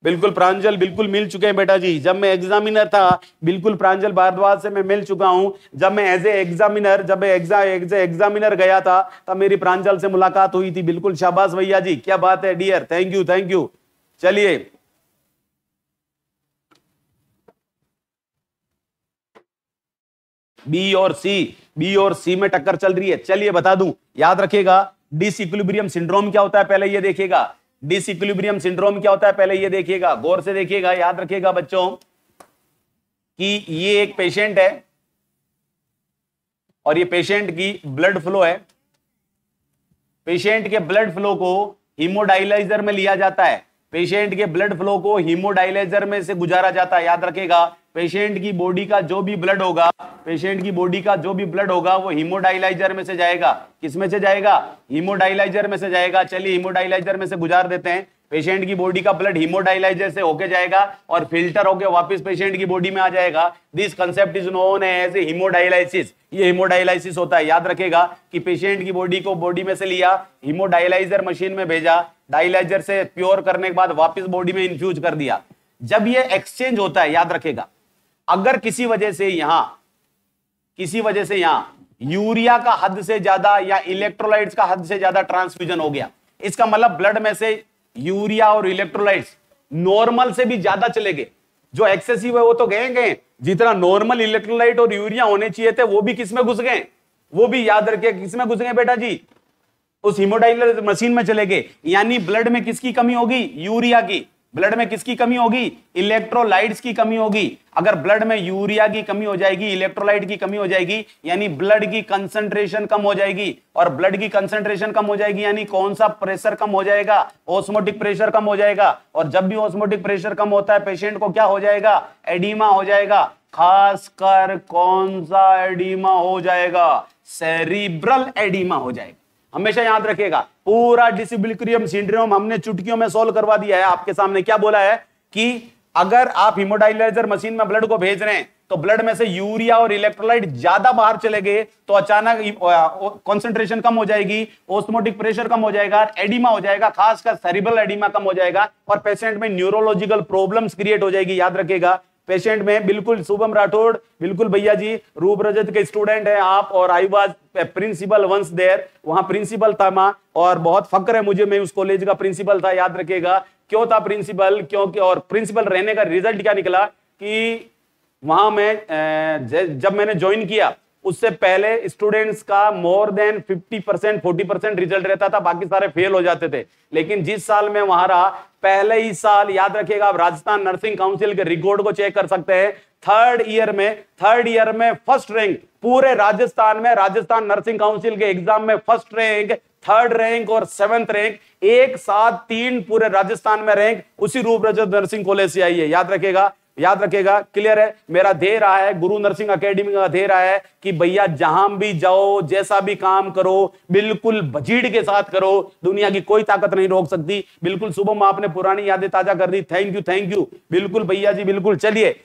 बिल्कुल प्रांजल बिल्कुल मिल चुके हैं बेटा जी जब मैं एग्जामिनर था बिल्कुल प्रांजल भारद्वाज से मैं मिल चुका हूं जब मैं एज ए एग्जामिनर जब मैं एग्जामिनर गया था तब मेरी प्रांजल से मुलाकात हुई थी बिल्कुल शाबाश भैया जी क्या बात है dear thank you thank you चलिए बी और सी बी और सी में टक्कर चल रही है चलिए बता दूं याद रखेगा डिस सिंड्रोम क्या होता है पहले ये देखिएगा डिसिक्लिब्रियम सिंड्रोम क्या होता है पहले ये देखिएगा गौर से देखिएगा याद रखिएगा बच्चों कि ये एक पेशेंट है और ये पेशेंट की ब्लड फ्लो है पेशेंट के ब्लड फ्लो को हीमोडाइलाइजर में लिया जाता है पेशेंट के ब्लड फ्लो को हीमोडाइलाइजर में से गुजारा जाता है याद रखेगा पेशेंट की बॉडी का जो भी ब्लड होगा पेशेंट की बॉडी का जो भी ब्लड होगा वो हीमोडाइलाइजर में से जाएगा किस में से जाएगा हीमोडाइलाइजर में से जाएगा चलिए हीमोडाइलाइजर में से गुजार देते हैं पेशेंट की बॉडी का ब्लड हीमोडाइलाइजर से होके जाएगा और फिल्टर होके वापस पेशेंट की बॉडी में आ जाएगा this concept is known as a haemodialysis ये हीमोडाइलाइसिस होता है याद रखेगा कि पेशेंट की बॉडी को बॉडी में से लिया हीमोडाइलाइजर मशीन में भेजा डायलाइजर से प्योर करने के बाद वापिस बॉडी में इन्फ्यूज कर दिया जब ये एक्सचेंज होता है याद रखेगा अगर किसी वजह से यहां किसी वजह से यहां यूरिया का हद से ज्यादा या इलेक्ट्रोलाइट्स का हद से ज्यादा ट्रांसफ्यूजन हो गया इसका मतलब ब्लड में से यूरिया और इलेक्ट्रोलाइट्स नॉर्मल से भी ज्यादा चले गए जो एक्सेसिव है वो तो गए गए जितना नॉर्मल इलेक्ट्रोलाइट और यूरिया होने चाहिए थे वो भी किसमें घुस गए वो भी याद रखे किसमें घुस गए बेटा जी उस हिमोडाइलर मशीन में चले गए यानी ब्लड में किसकी कमी होगी यूरिया की ब्लड में किसकी कमी होगी इलेक्ट्रोलाइट्स की कमी होगी अगर ब्लड में यूरिया की कमी हो जाएगी इलेक्ट्रोलाइट की कमी हो जाएगी यानी ब्लड की कंसंट्रेशन कम हो जाएगी और ब्लड की कंसंट्रेशन कम हो जाएगी यानी कौन सा प्रेशर कम हो जाएगा ऑस्मोटिक प्रेशर कम हो जाएगा और जब भी ऑस्मोटिक प्रेशर कम होता है पेशेंट को क्या हो जाएगा एडीमा हो जाएगा खासकर कौन सा एडीमा हो जाएगा सेरिब्रल एडीमा हो जाएगा हमेशा याद रखेगा पूरा डिसिबिलिक्रियम सिंड्रोम हमने चुटकियों में सोल्व करवा दिया है आपके सामने क्या बोला है कि अगर आप हिमोडाइलाइजर मशीन में ब्लड को भेज रहे हैं तो ब्लड में से यूरिया और इलेक्ट्रोलाइट ज्यादा बाहर चले गए तो अचानक कॉन्सेंट्रेशन कम हो जाएगी ओस्मोटिक प्रेशर कम हो जाएगा एडिमा हो जाएगा खासकर सेरिबल एडिमा कम हो जाएगा और पेशेंट में न्यूरोलॉजिकल प्रॉब्लम्स क्रिएट हो जाएगी याद रखेगा पेशेंट में बिल्कुल शुभम राठौड़ बिल्कुल भैया जी रूप रजत के स्टूडेंट हैं आप और I was principal once there वहां प्रिंसिपल था माँ और बहुत फक्र है मुझे मैं उस कॉलेज का प्रिंसिपल था याद रखेगा क्यों था प्रिंसिपल क्योंकि और प्रिंसिपल रहने का रिजल्ट क्या निकला कि वहां मैं जब मैंने ज्वाइन किया उससे पहले स्टूडेंट्स का more than 50 percent forty percent result रहता था बाकी सारे फेल हो जाते थे लेकिन जिस साल में वहां रहा पहले ही साल याद रखिएगा आप राजस्थान नर्सिंग काउंसिल के रिकॉर्ड को चेक कर सकते हैं थर्ड ईयर में थर्ड ईयर में फर्स्ट रैंक पूरे राजस्थान में राजस्थान नर्सिंग काउंसिल के एग्जाम में फर्स्ट रैंक थर्ड रैंक और सेवेंथ रैंक एक साथ तीन पूरे राजस्थान में रैंक उसी रूप रजत नर्सिंग कॉलेज से आई है याद रखेगा याद रखेगा क्लियर है मेरा दे रहा है गुरु नर्सिंग अकेडमी का दे रहा है कि भैया जहां भी जाओ जैसा भी काम करो बिल्कुल भजीड़ के साथ करो दुनिया की कोई ताकत नहीं रोक सकती बिल्कुल सुबह आपने पुरानी यादें ताजा कर दी थैंक यू थैंक यू बिल्कुल भैया जी बिल्कुल चलिए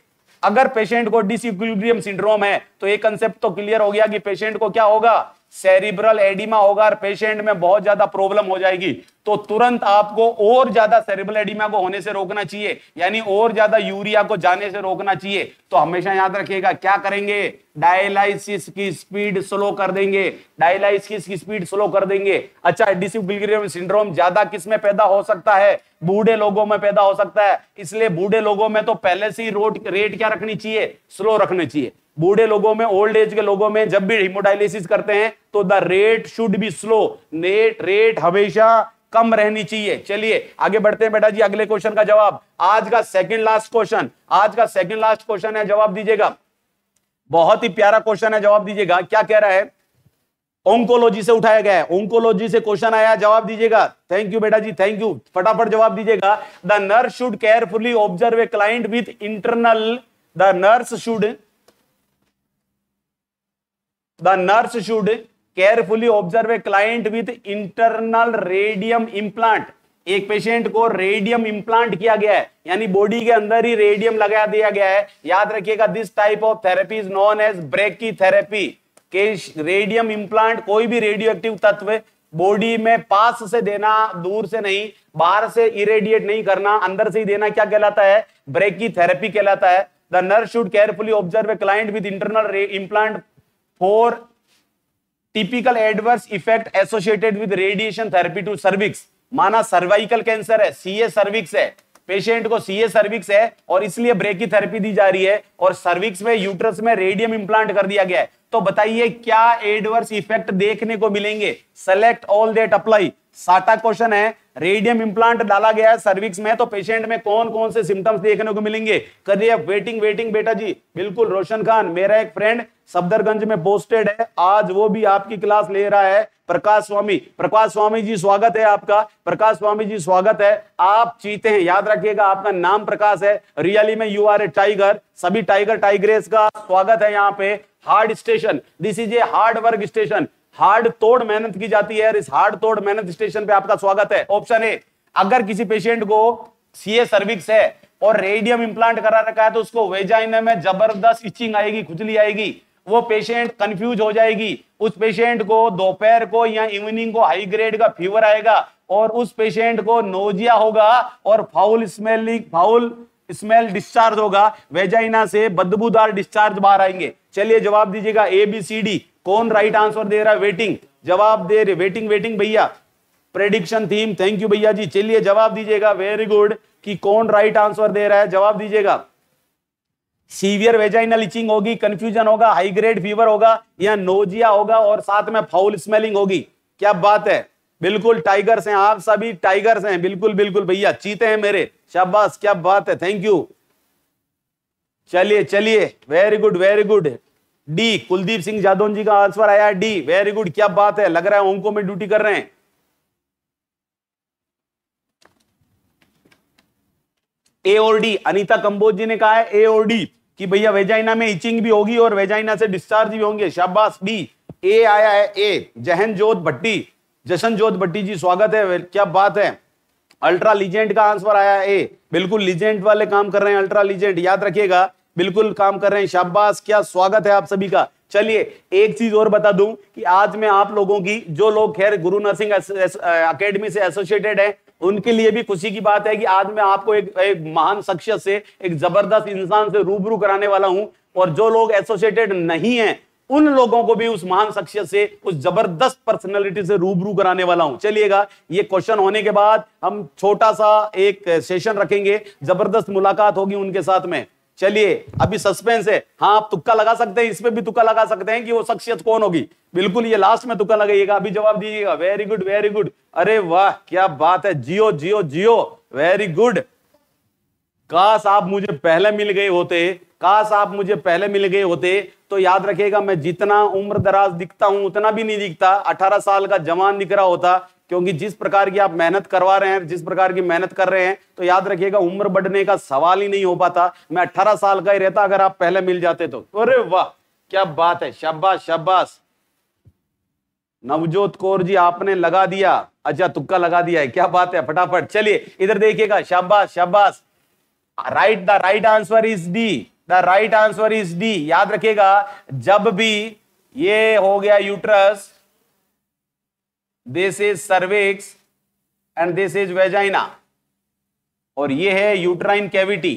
अगर पेशेंट को डिसम सिंड्रोम है तो ये कंसेप्ट तो क्लियर हो गया कि पेशेंट को क्या होगा सेरिब्रल एडिमा होगा और पेशेंट में बहुत ज्यादा प्रॉब्लम हो जाएगी तो तुरंत आपको और ज्यादा सेरिब्रल एडिमा को होने से रोकना चाहिए यानी और ज्यादा यूरिया को जाने से रोकना चाहिए तो हमेशा याद रखिएगा क्या करेंगे डायलाइसिस की स्पीड स्लो कर देंगे डायलाइसिस की स्पीड स्लो कर देंगे अच्छा डिसिव सिंड्रोम ज्यादा किस में पैदा हो सकता है बूढ़े लोगों में पैदा हो सकता है इसलिए बूढ़े लोगों में तो पहले से ही रोट रेट क्या रखनी चाहिए स्लो रखनी चाहिए बूढ़े लोगों में ओल्ड एज के लोगों में जब भी हिमोडायलिसिस करते हैं तो the rate should be slow net rate हमेशा कम रहनी चाहिए चलिए आगे बढ़ते हैं बेटा जी अगले क्वेश्चन का जवाब आज का सेकंड लास्ट क्वेश्चन आज का सेकंड लास्ट क्वेश्चन है जवाब दीजिएगा बहुत ही प्यारा क्वेश्चन है जवाब दीजिएगा क्या कह रहा है ओंकोलॉजी से उठाया गया है ओंकोलॉजी से क्वेश्चन आया जवाब दीजिएगा थैंक यू बेटा जी थैंक यू फटाफट जवाब दीजिएगा the nurse should carefully observe a client with internal the nurse should the nurse should carefully observe a client with internal radium implant एक पेशेंट को रेडियम इंप्लांट किया गया है यानी बॉडी के अंदर ही रेडियम लगा दिया गया है याद रखिएगा this type of therapy is known as की थेरेपी के रेडियम इम्प्लांट कोई भी रेडियो एक्टिव तत्व बॉडी में पास से देना दूर से नहीं बाहर से इरेडिएट नहीं करना अंदर से ही देना क्या कहलाता है की थेरेपी कहलाता है the nurse should carefully observe a client with internal implant for typical adverse effect associated with radiation therapy to cervix माना सर्वाइकल कैंसर है सीए सर्विक्स है पेशेंट को सीए सर्विक्स है और इसलिए ब्रेकी थेरेपी दी जा रही है और सर्विक्स में यूट्रस में रेडियम इंप्लांट कर दिया गया है तो बताइए क्या एडवर्स इफेक्ट देखने को मिलेंगे सेलेक्ट ऑल देट अप्लाई साटा क्वेश्चन है रेडियम इम्प्लांट डाला गया है सर्विक्स में तो पेशेंट में कौन कौन से सिम्टम्स देखने को मिलेंगे करिए वेटिंग वेटिंग बेटा जी बिल्कुल रोशन खान मेरा एक फ्रेंड सफदरगंज में पोस्टेड है आज वो भी आपकी क्लास ले रहा है प्रकाश स्वामी प्रकाश स्वामी जी स्वागत है आपका प्रकाश स्वामी जी स्वागत है आप चीते हैं याद रखिएगा आपका नाम प्रकाश है रियली में यू आर ए टाइगर सभी टाइगर टाइग्रेस का स्वागत है यहाँ पे hard station this is a hard work station hard तोड़ मेहनत की जाती है इस हार्ड तोड़ मेहनत स्टेशन पे आपका स्वागत है ऑप्शन ए अगर किसी पेशेंट को सीए सर्विक्स है और रेडियम इम्प्लांट करा रखा है तो उसको वेजाइना में जबरदस्त इचिंग आएगी खुजली आएगी वो पेशेंट कंफ्यूज हो जाएगी उस पेशेंट को दोपहर को या इवनिंग को हाई ग्रेड का फीवर आएगा और उस पेशेंट को नोजिया होगा और foul smelling foul smell discharge होगा वेजाइना से बदबूदार डिस्चार्ज बाहर आएंगे चलिए जवाब दीजिएगा ए बी सी डी कौन राइट आंसर दे रहा है वेटिंग जवाब दे रहे वेटिंग वेटिंग भैया प्रेडिक्शन थीम थैंक यू भैया जी चलिए जवाब दीजिएगा वेरी गुड कि कौन राइट आंसर दे रहा है जवाब दीजिएगा सीवियर वेजाइनल इचिंग होगी कंफ्यूजन होगा हाई ग्रेड फीवर होगा या नोजिया होगा और साथ में फाउल स्मेलिंग होगी क्या बात है बिल्कुल टाइगर्स हैं आप सभी टाइगर्स हैं बिल्कुल बिल्कुल भैया चीते हैं मेरे शाबाश क्या बात है थैंक यू चलिए चलिए very good very good D Kuldeep Singh Jadaun ji का आंसर आया डी वेरी गुड क्या बात है लग रहा है ओंको में ड्यूटी कर रहे हैं ए और डी अनिता कंबोज जी ने कहा है ए और डी कि भैया वेजाइना में इचिंग भी होगी और वेजाइना से डिस्चार्ज भी होंगे शाबाश डी ए आया है ए जहन जोत भट्टी जशन जोत भट्टी जी स्वागत है क्या बात है अल्ट्रा लीजेंड का आंसर आया ए बिल्कुल लीजेंड वाले काम कर रहे हैं अल्ट्रा लीजेंड याद रखिएगा बिल्कुल काम कर रहे हैं शाबाश क्या स्वागत है आप सभी का चलिए एक चीज और बता दूं कि आज मैं आप लोगों की जो लोग खैर गुरु नर्सिंग अकेडमी से एसोसिएटेड है उनके लिए भी खुशी की बात है कि आज मैं आपको एक, एक महान शख्सियत से एक जबरदस्त इंसान से रूबरू कराने वाला हूं और जो लोग एसोसिएटेड नहीं है उन लोगों को भी उस महान शख्सियत से उस जबरदस्त पर्सनैलिटी से रूबरू कराने वाला हूं चलिएगा ये क्वेश्चन होने के बाद हम छोटा सा एक सेशन रखेंगे जबरदस्त मुलाकात होगी उनके साथ में चलिए अभी सस्पेंस है हाँ आप तुक्का लगा सकते हैं इसमें भी तुक्का लगा सकते हैं कि वो शख्सियत कौन होगी बिल्कुल ये लास्ट में तुक्का लगाइएगा अभी जवाब दीजिएगा वेरी गुड वेरी गुड अरे वाह क्या बात है जियो जियो जियो वेरी गुड काश आप मुझे पहले मिल गए होते काश आप मुझे पहले मिल गए होते तो याद रखेगा मैं जितना उम्र दराज दिखता हूं उतना भी नहीं दिखता अठारह साल का जवान दिख रहा होता क्योंकि जिस प्रकार की आप मेहनत करवा रहे हैं जिस प्रकार की मेहनत कर रहे हैं तो याद रखिएगा उम्र बढ़ने का सवाल ही नहीं हो पाता मैं अट्ठारह साल का ही रहता अगर आप पहले मिल जाते तो अरे वाह क्या बात है शब्बा शब्बास नवजोत कौर जी आपने लगा दिया अच्छा तुक्का लगा दिया है क्या बात है फटाफट चलिए इधर देखिएगा शाबाश शाबाश right the right answer is D the right answer is D याद रखिएगा जब भी ये हो गया uterus this is cervix and this is vagina और ये है uterine cavity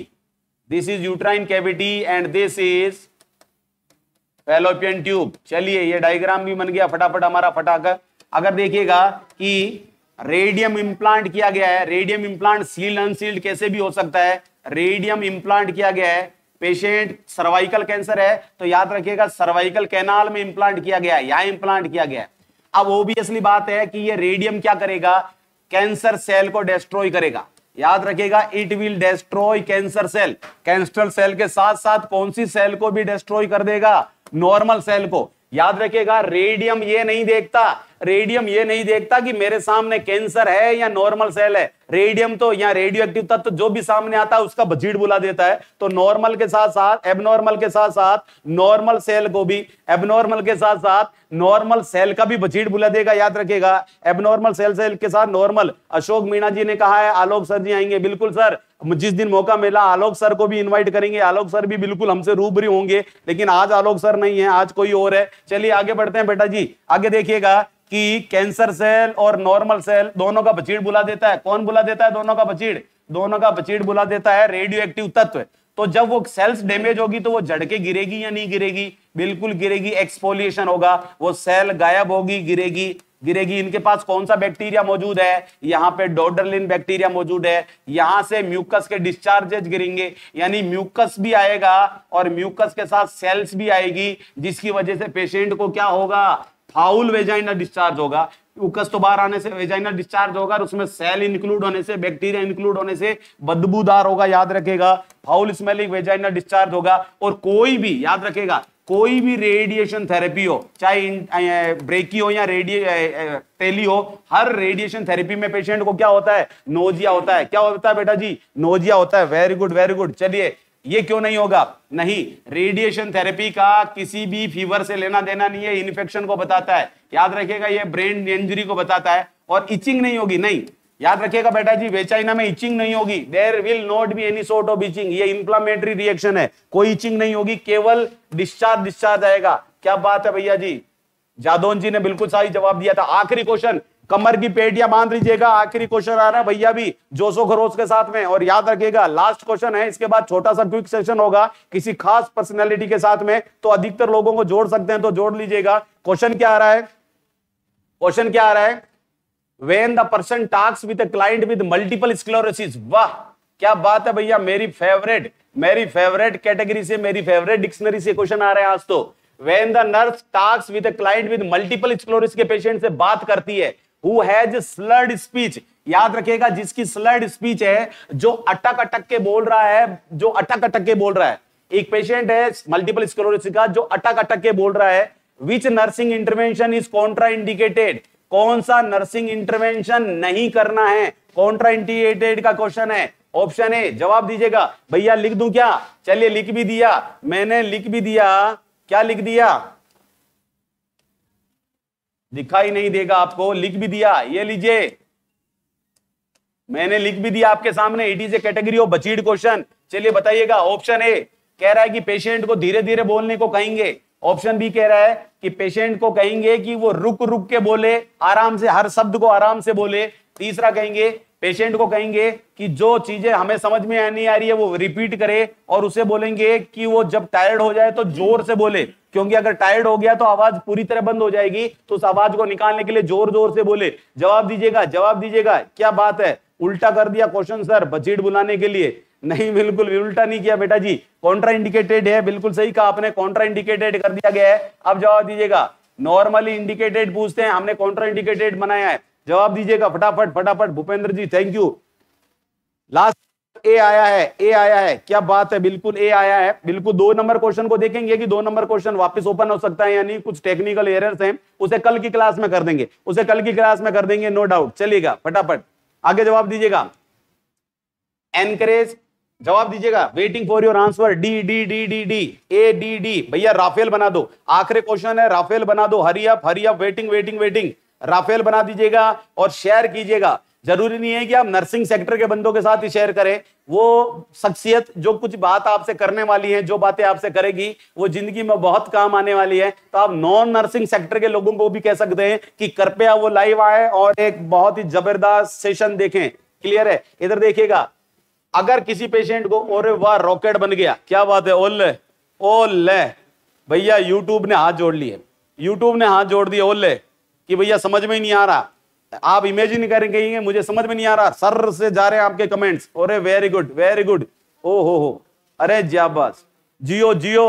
this is uterine cavity and this is fallopian tube चलिए ये डायग्राम भी बन गया फटाफट हमारा फटाकर अगर देखिएगा कि रेडियम इम्प्लांट किया गया है रेडियम इम्प्लांट सील्ड अनसील्ड कैसे भी हो सकता है रेडियम इम्प्लांट किया गया है पेशेंट सर्वाइकल कैंसर है तो याद रखिएगा सर्वाइकल कैनाल में इम्प्लांट किया गया है यहां इम्प्लांट किया गया है अब ओबियसली बात है कि ये रेडियम क्या करेगा कैंसर सेल को डेस्ट्रॉय करेगा याद रखेगा it will destroy cancer cell cancer cell के साथ साथ कौन सी सेल को भी डेस्ट्रॉय कर देगा नॉर्मल सेल को याद रखेगा रेडियम ये नहीं देखता रेडियम ये नहीं देखता कि मेरे सामने कैंसर है या नॉर्मल सेल है रेडियम तो या रेडियो एक्टिव तत्व तो जो भी सामने आता है उसका भजीड बुला देता है तो नॉर्मल के साथ साथ एबनॉर्मल के साथ साथ नॉर्मल सेल को भी एबनॉर्मल के साथ साथ नॉर्मल सेल का भी भजीड बुला देगा याद रखेगा एबनॉर्मल सेल सेल के साथ नॉर्मल अशोक मीणा जी ने कहा है आलोक सर जी आएंगे बिल्कुल सर जिस दिन मौका मिला आलोक सर को भी इनवाइट करेंगे आलोक सर भी बिल्कुल हमसे रूबरी होंगे लेकिन आज आलोक सर नहीं है आज कोई और है चलिए आगे बढ़ते हैं बेटा जी आगे देखिएगा कि कैंसर सेल और नॉर्मल सेल दोनों का बचीड़ बुला देता है कौन बुला देता है दोनों का बचीड़ दोनों का बचीड़ बुला देता है रेडियो एक्टिव तत्व तो जब वो सेल्स डैमेज होगी तो वो झड़के गिरेगी या नहीं गिरेगी बिल्कुल गिरेगी एक्सपोलिएशन होगा वो सेल गायब होगी गिरेगी गिरेगी इनके पास कौन सा बैक्टीरिया मौजूद है यहाँ पे डोडरलिन बैक्टीरिया मौजूद है यहाँ से म्यूकस के डिस्चार्जेज गिरेंगे यानी म्यूकस भी आएगा और म्यूकस के साथ सेल्स भी आएगी जिसकी वजह से पेशेंट को क्या होगा फाउल वेजाइना डिस्चार्ज होगा यूकस तो बाहर आने से वेजाइना डिस्चार्ज होगा और उसमें सेल इंक्लूड होने से बैक्टीरिया इंक्लूड होने से बदबूदार होगा याद रखेगा फाउल स्मेलिंग वेजाइना डिस्चार्ज होगा और कोई भी याद रखेगा कोई भी रेडिएशन थेरेपी हो चाहे ब्रेकी हो या रेडिए टेली हो हर रेडिएशन थेरेपी में पेशेंट को क्या होता है नोजिया होता है क्या होता है बेटा जी नोजिया होता है वेरी गुड वेरी गुड चलिए ये क्यों नहीं होगा नहीं रेडिएशन थेरेपी का किसी भी फीवर से लेना देना नहीं है इन्फेक्शन को बताता है याद रखिएगा ये ब्रेन इंजरी को बताता है और इचिंग नहीं होगी नहीं याद रखिएगा बेटा जी वेचाइना में इचिंग नहीं होगी there will not be any sort of itching ये इंफ्लामेटरी रिएक्शन है कोई इचिंग नहीं होगी केवल डिस्चार्ज डिस्चार्ज आएगा क्या बात है भैया जी जादोन जी ने बिल्कुल सही जवाब दिया था आखिरी क्वेश्चन कमर की पेटियां बांध लीजिएगा आखिरी क्वेश्चन आ रहा है भैया भी जोशो खरोज के साथ में और याद रखिएगा लास्ट क्वेश्चन है इसके बाद छोटा सा क्विक सेशन होगा किसी खास पर्सनैलिटी के साथ में तो अधिकतर लोगों को जोड़ सकते हैं तो जोड़ लीजिएगा क्वेश्चन क्या आ रहा है क्वेश्चन क्या आ रहा है when the person task with client with multiple sclerosis वाह क्या बात है भैया मेरी फेवरेट मेरी फेवरेट कैटेगरी से मेरी फेवरेट डिक्शनरी से क्वेश्चन आ रहे हैं आज तो when the nurse task with client with multiple sclerosis के पेशेंट से बात करती है हु हैज स्लर्ड स्पीच याद रखिएगा जिसकी स्लर्ड स्पीच है जो अटक अटक के बोल रहा है जो अटक अटक के बोल रहा है एक पेशेंट है मल्टीपल स्क्लोरोसिस का जो अटक अटक के बोल रहा है which nursing intervention is contraindicated कौन सा नर्सिंग इंटरवेंशन नहीं करना है कॉन्ट्रा इंडिकेटेड का क्वेश्चन है ऑप्शन ए जवाब दीजिएगा भैया लिख दूं क्या चलिए लिख भी दिया मैंने लिख भी दिया क्या लिख दिया दिखाई नहीं देगा आपको लिख भी दिया ये लीजिए मैंने लिख भी दिया आपके सामने it is a category of बचीड question चलिए बताइएगा ऑप्शन ए कह रहा है कि पेशेंट को धीरे धीरे बोलने को कहेंगे ऑप्शन बी कह रहा है कि पेशेंट को कहेंगे कि वो रुक रुक के बोले आराम से हर शब्द को आराम से बोले तीसरा कहेंगे पेशेंट को कहेंगे कि जो चीजें हमें समझ में नहीं आ रही है वो रिपीट करे और उसे बोलेंगे कि वो जब टायर्ड हो जाए तो जोर से बोले क्योंकि अगर टायर्ड हो गया तो आवाज पूरी तरह बंद हो जाएगी तो उस आवाज को निकालने के लिए जोर जोर से बोले जवाब दीजिएगा जवाब दीजिएगा क्या बात है उल्टा कर दिया क्वेश्चन सर बजेट बुलाने के लिए नहीं बिल्कुल उल्टा नहीं किया बेटा जी कॉन्ट्रा इंडिकेटेड है बिल्कुल सही कहा आपने कॉन्ट्रा इंडिकेटेड कर दिया गया है अब जवाब दीजिएगा नॉर्मली इंडिकेटेड पूछते हैं हमने कॉन्ट्रा इंडिकेटेड बनाया है जवाब दीजिएगा फटाफट फटाफट Bhupendra ji thank you last A आया है ए आया है क्या बात है बिल्कुल ए आया है बिल्कुल दो नंबर क्वेश्चन को देखेंगे कि दो नंबर क्वेश्चन वापस ओपन हो सकता है यानी कुछ टेक्निकल एरर्स हैं उसे कल की क्लास में कर देंगे उसे कल की क्लास में कर देंगे नो डाउट चलिएगा फटाफट आगे जवाब दीजिएगा एनकरेज जवाब दीजिएगा waiting for your answer D D D D D A D D भैया राफेल बना दो आखिरी क्वेश्चन है राफेल बना दो hurry up hurry up waiting waiting waiting Rafale बना दीजिएगा और शेयर कीजिएगा जरूरी नहीं है कि आप नर्सिंग सेक्टर के बंदों के साथ ही शेयर करें वो शख्सियत जो कुछ बात आपसे करने वाली है जो बातें आपसे करेगी वो जिंदगी में बहुत काम आने वाली है तो आप नॉन नर्सिंग सेक्टर के लोगों को भी कह सकते हैं कि कृपया वो लाइव आए और एक बहुत ही जबरदस्त सेशन देखें क्लियर है इधर देखिएगा अगर किसी पेशेंट को और वाह रॉकेट बन गया क्या बात है ओल्ले ओल्ले भैया यूट्यूब ने हाथ जोड़ लिए यूट्यूब ने हाथ जोड़ दिए ओल्ले कि भैया समझ में ही नहीं आ रहा आप इमेजिन करेंगे मुझे समझ में नहीं आ रहा सर से जा रहे हैं आपके कमेंट्स अरे वेरी गुड वेरी गुड ओ हो हो अरे जाबाज जियो जियो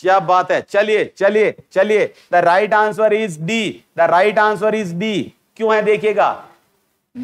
क्या बात है चलिए चलिए चलिए the right answer is D the right answer is D क्यों है देखिएगा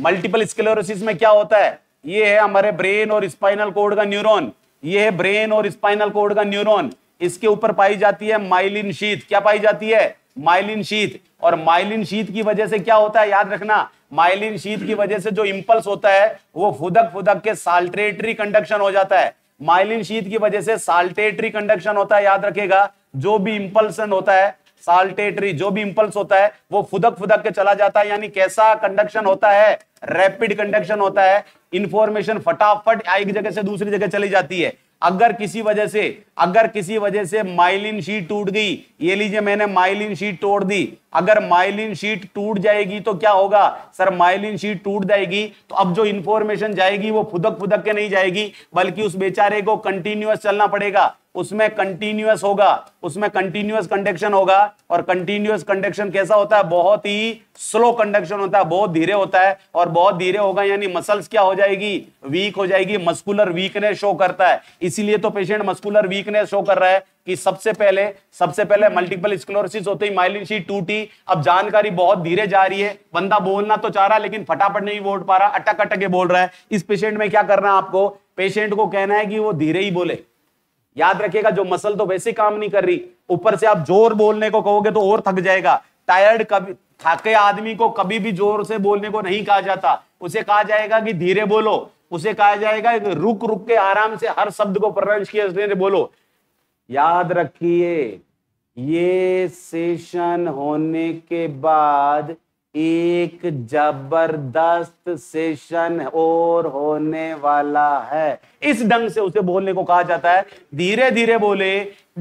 मल्टीपल स्क्लेरोसिस में क्या होता है ये है हमारे ब्रेन और स्पाइनल कोड का न्यूरॉन ये है ब्रेन और स्पाइनल कोड का न्यूरॉन इसके ऊपर पाई जाती है माइलिन शीत क्या पाई जाती है माइलिन शीत और माइलिन शीत की वजह से क्या होता है याद रखना माइलिन शीत की वजह से जो इंपल्स होता है वो फुदक फुदक के साल्ट्रेटरी कंडक्शन हो जाता है माइलिन शीत की वजह से साल्टेटरी कंडक्शन होता है याद रखेगा जो भी इम्पल्सन होता है साल्टेटरी जो भी इंपल्स होता है वो फुदक फुदक के चला जाता है यानी कैसा कंडक्शन होता है रैपिड कंडक्शन होता है इंफॉर्मेशन फटाफट एक जगह से दूसरी जगह चली जाती है अगर किसी वजह से अगर किसी वजह से माइलिन शीट टूट गई ये लीजिए मैंने माइलिन शीट तोड़ दी अगर माइलिन शीट टूट जाएगी तो क्या होगा सर माइलिन शीट टूट जाएगी तो अब जो इंफॉर्मेशन जाएगी वो फुदक फुदक के नहीं जाएगी बल्कि उस बेचारे को कंटिन्यूअस चलना पड़ेगा उसमें कंटिन्यूस होगा उसमें कंटिन्यूस कंडक्शन होगा और कंटिन्यूस कंडक्शन कैसा होता है बहुत ही स्लो कंडक्शन होता है बहुत धीरे होता है और बहुत धीरे होगा यानी मसल्स क्या हो जाएगी वीक हो जाएगी मस्कुलर वीकनेस शो करता है इसीलिए तो पेशेंट मस्कुलर वीकनेस शो कर रहा है कि सबसे पहले सबसे पहले मल्टीपल स्क्लोरोसिस होते ही माइलिन शीट टूटी अब जानकारी बहुत धीरे जा रही है बंदा बोलना तो चाह रहा लेकिन फटाफट नहीं बोल पा रहा अटक अटके बोल रहा है इस पेशेंट में क्या करना है आपको पेशेंट को कहना है कि वो धीरे ही बोले याद रखिएगा जो मसल तो वैसे काम नहीं कर रही ऊपर से आप जोर बोलने को कहोगे तो और थक जाएगा टायर्ड कभी थके आदमी को कभी भी जोर से बोलने को नहीं कहा जाता उसे कहा जाएगा कि धीरे बोलो उसे कहा जाएगा कि रुक रुक के आराम से हर शब्द को किया तो बोलो याद रखिए ये सेशन होने के बाद एक जबरदस्त सेशन और होने वाला है इस ढंग से उसे बोलने को कहा जाता है धीरे धीरे बोले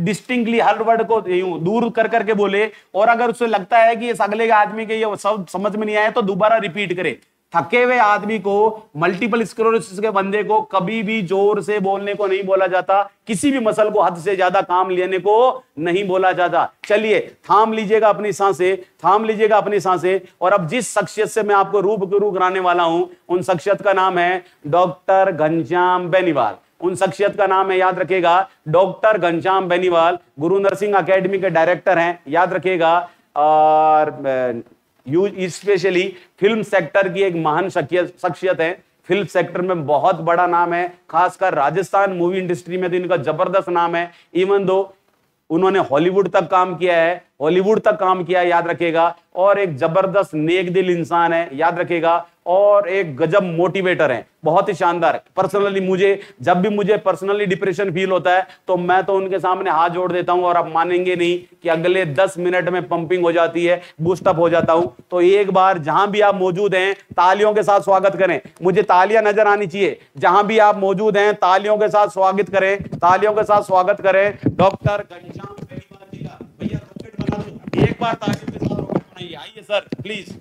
डिस्टिंक्टली हर वर्ड को दूर कर करके बोले और अगर उसे लगता है कि इस अगले आदमी के ये सब समझ में नहीं आए तो दोबारा रिपीट करे थके हुए आदमी को मल्टीपल स्क्लोरोसिस के बंदे को कभी भी जोर से बोलने को नहीं बोला जाता किसी भी मसल को हद से ज्यादा काम लेने को नहीं बोला जाता चलिए थाम लीजिएगा अपनी सांसें थाम लीजिएगा अपनी सांसें और अब जिस शख्सियत से मैं आपको रूप गुरु कराने वाला हूं उन शख्सियत का नाम है डॉक्टर घनश्याम बेनीवाल उन शख्सियत का नाम है याद रखेगा डॉक्टर घनश्याम बेनीवाल गुरु नरसिंह अकेडमी के डायरेक्टर हैं याद रखेगा और यू स्पेशली फिल्म सेक्टर की एक महान शख्सियत है फिल्म सेक्टर में बहुत बड़ा नाम है खासकर राजस्थान मूवी इंडस्ट्री में तो इनका जबरदस्त नाम है इवन दो उन्होंने हॉलीवुड तक काम किया है हॉलीवुड तक काम किया है याद रखेगा और एक जबरदस्त नेक दिल इंसान है याद रखेगा और एक गजब मोटिवेटर हैं बहुत ही शानदार पर्सनली मुझे जब भी मुझे पर्सनली डिप्रेशन फील होता है तो मैं तो उनके सामने हाथ जोड़ देता हूं और आप मानेंगे नहीं कि अगले दस मिनट में पंपिंग हो जाती है बूस्टअप हो जाता हूं तो एक बार जहां भी आप मौजूद हैं तालियों के साथ स्वागत करें मुझे तालियां नजर आनी चाहिए जहां भी आप मौजूद हैं तालियों के साथ स्वागत करें तालियों के साथ स्वागत करें डॉक्टर घनश्याम भैया एक बार तालियों के साथ आइए sir please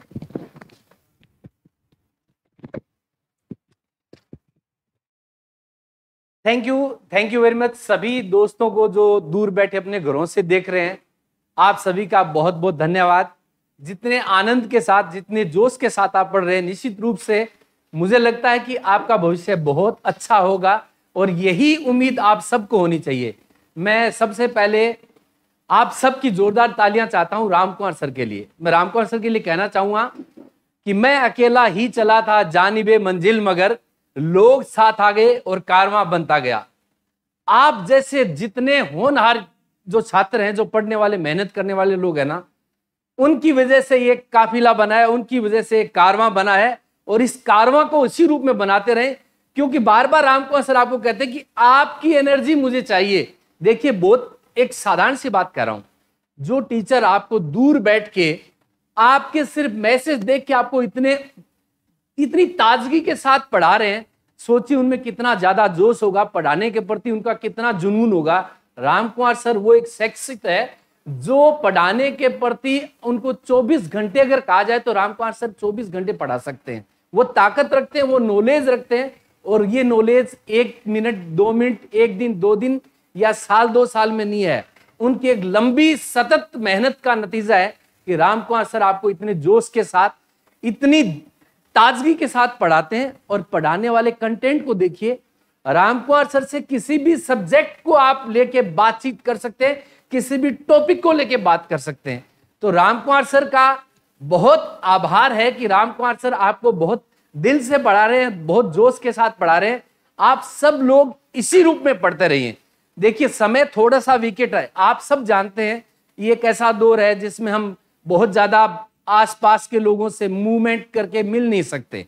thank you thank you very much सभी दोस्तों को जो दूर बैठे अपने घरों से देख रहे हैं आप सभी का बहुत बहुत धन्यवाद जितने आनंद के साथ जितने जोश के साथ आप पढ़ रहे हैं निश्चित रूप से मुझे लगता है कि आपका भविष्य बहुत अच्छा होगा और यही उम्मीद आप सबको होनी चाहिए मैं सबसे पहले आप सबकी जोरदार तालियां चाहता हूं राम कुमार सर के लिए मैं राम कुमार सर के लिए कहना चाहूंगा कि मैं अकेला ही चला था जानिबे मंजिल मगर लोग साथ आ गए और कारवा बनता गया आप जैसे जितने होनहार जो छात्र हैं जो पढ़ने वाले मेहनत करने वाले लोग हैं ना उनकी वजह से ये काफिला बना है उनकी वजह से कारवा बना है और इस कारवा को उसी रूप में बनाते रहे क्योंकि बार बार राम रामकुमार सर आपको कहते हैं कि आपकी एनर्जी मुझे चाहिए देखिए बहुत एक साधारण सी बात कर रहा हूं जो टीचर आपको दूर बैठ के आपके सिर्फ मैसेज देख के आपको इतने इतनी ताजगी के साथ पढ़ा रहे हैं सोचिए उनमें कितना ज्यादा जोश होगा पढ़ाने के प्रति उनका कितना जुनून होगा राम कुमार सर वो एक शैक्षिक है जो पढ़ाने के प्रति उनको 24 घंटे अगर कहा जाए तो राम कुमार सर 24 घंटे पढ़ा सकते हैं वो ताकत रखते हैं वो नॉलेज रखते हैं और ये नॉलेज एक मिनट दो मिनट एक दिन दो दिन या साल दो साल में नहीं है उनकी एक लंबी सतत मेहनत का नतीजा है कि राम कुमार सर आपको इतने जोश के साथ इतनी ताजगी के साथ पढ़ाते हैं और पढ़ाने वाले कंटेंट को देखिए राम कुमार सर से किसी भी सब्जेक्ट को आप लेके बातचीत कर सकते हैं किसी भी टॉपिक को लेके बात कर सकते हैं तो राम कुमार सर का बहुत आभार है कि राम कुमार सर आपको बहुत दिल से पढ़ा रहे हैं बहुत जोश के साथ पढ़ा रहे हैं आप सब लोग इसी रूप में पढ़ते रहिए देखिए समय थोड़ा सा विकेट है आप सब जानते हैं ये एक ऐसा दौर है जिसमें हम बहुत ज़्यादा आसपास के लोगों से मूवमेंट करके मिल नहीं सकते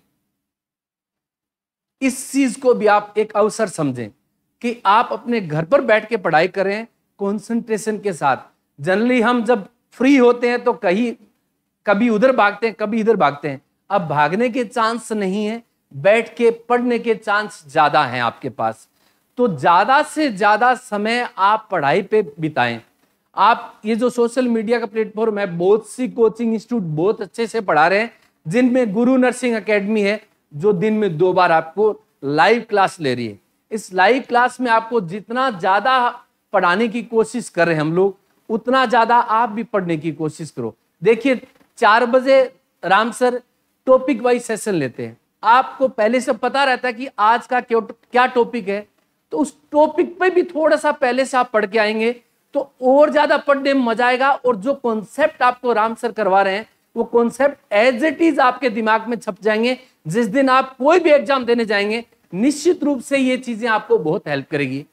इस चीज को भी आप एक अवसर समझें कि आप अपने घर पर बैठ के पढ़ाई करें कंसंट्रेशन के साथ जनरली हम जब फ्री होते हैं तो कहीं कभी उधर भागते हैं कभी इधर भागते हैं अब भागने के चांस नहीं है बैठ के पढ़ने के चांस ज़्यादा हैं आपके पास तो ज़्यादा से ज़्यादा समय आप पढ़ाई पे बिताएं आप ये जो सोशल मीडिया का प्लेटफॉर्म है बहुत सी कोचिंग इंस्टीट्यूट बहुत अच्छे से पढ़ा रहे हैं जिनमें गुरु नर्सिंग अकेडमी है जो दिन में दो बार आपको लाइव क्लास ले रही है इस लाइव क्लास में आपको जितना ज़्यादा पढ़ाने की कोशिश कर रहे हैं हम लोग उतना ज़्यादा आप भी पढ़ने की कोशिश करो देखिए चार बजे Ram sir topic wise session लेते हैं आपको पहले से पता रहता है कि आज का क्या टॉपिक है तो उस टॉपिक पे भी थोड़ा सा पहले से आप पढ़ के आएंगे तो और ज्यादा पढ़ने में मजा आएगा और जो कॉन्सेप्ट आपको राम सर करवा रहे हैं वो कॉन्सेप्ट एज इट इज आपके दिमाग में छप जाएंगे जिस दिन आप कोई भी एग्जाम देने जाएंगे निश्चित रूप से ये चीजें आपको बहुत हेल्प करेगी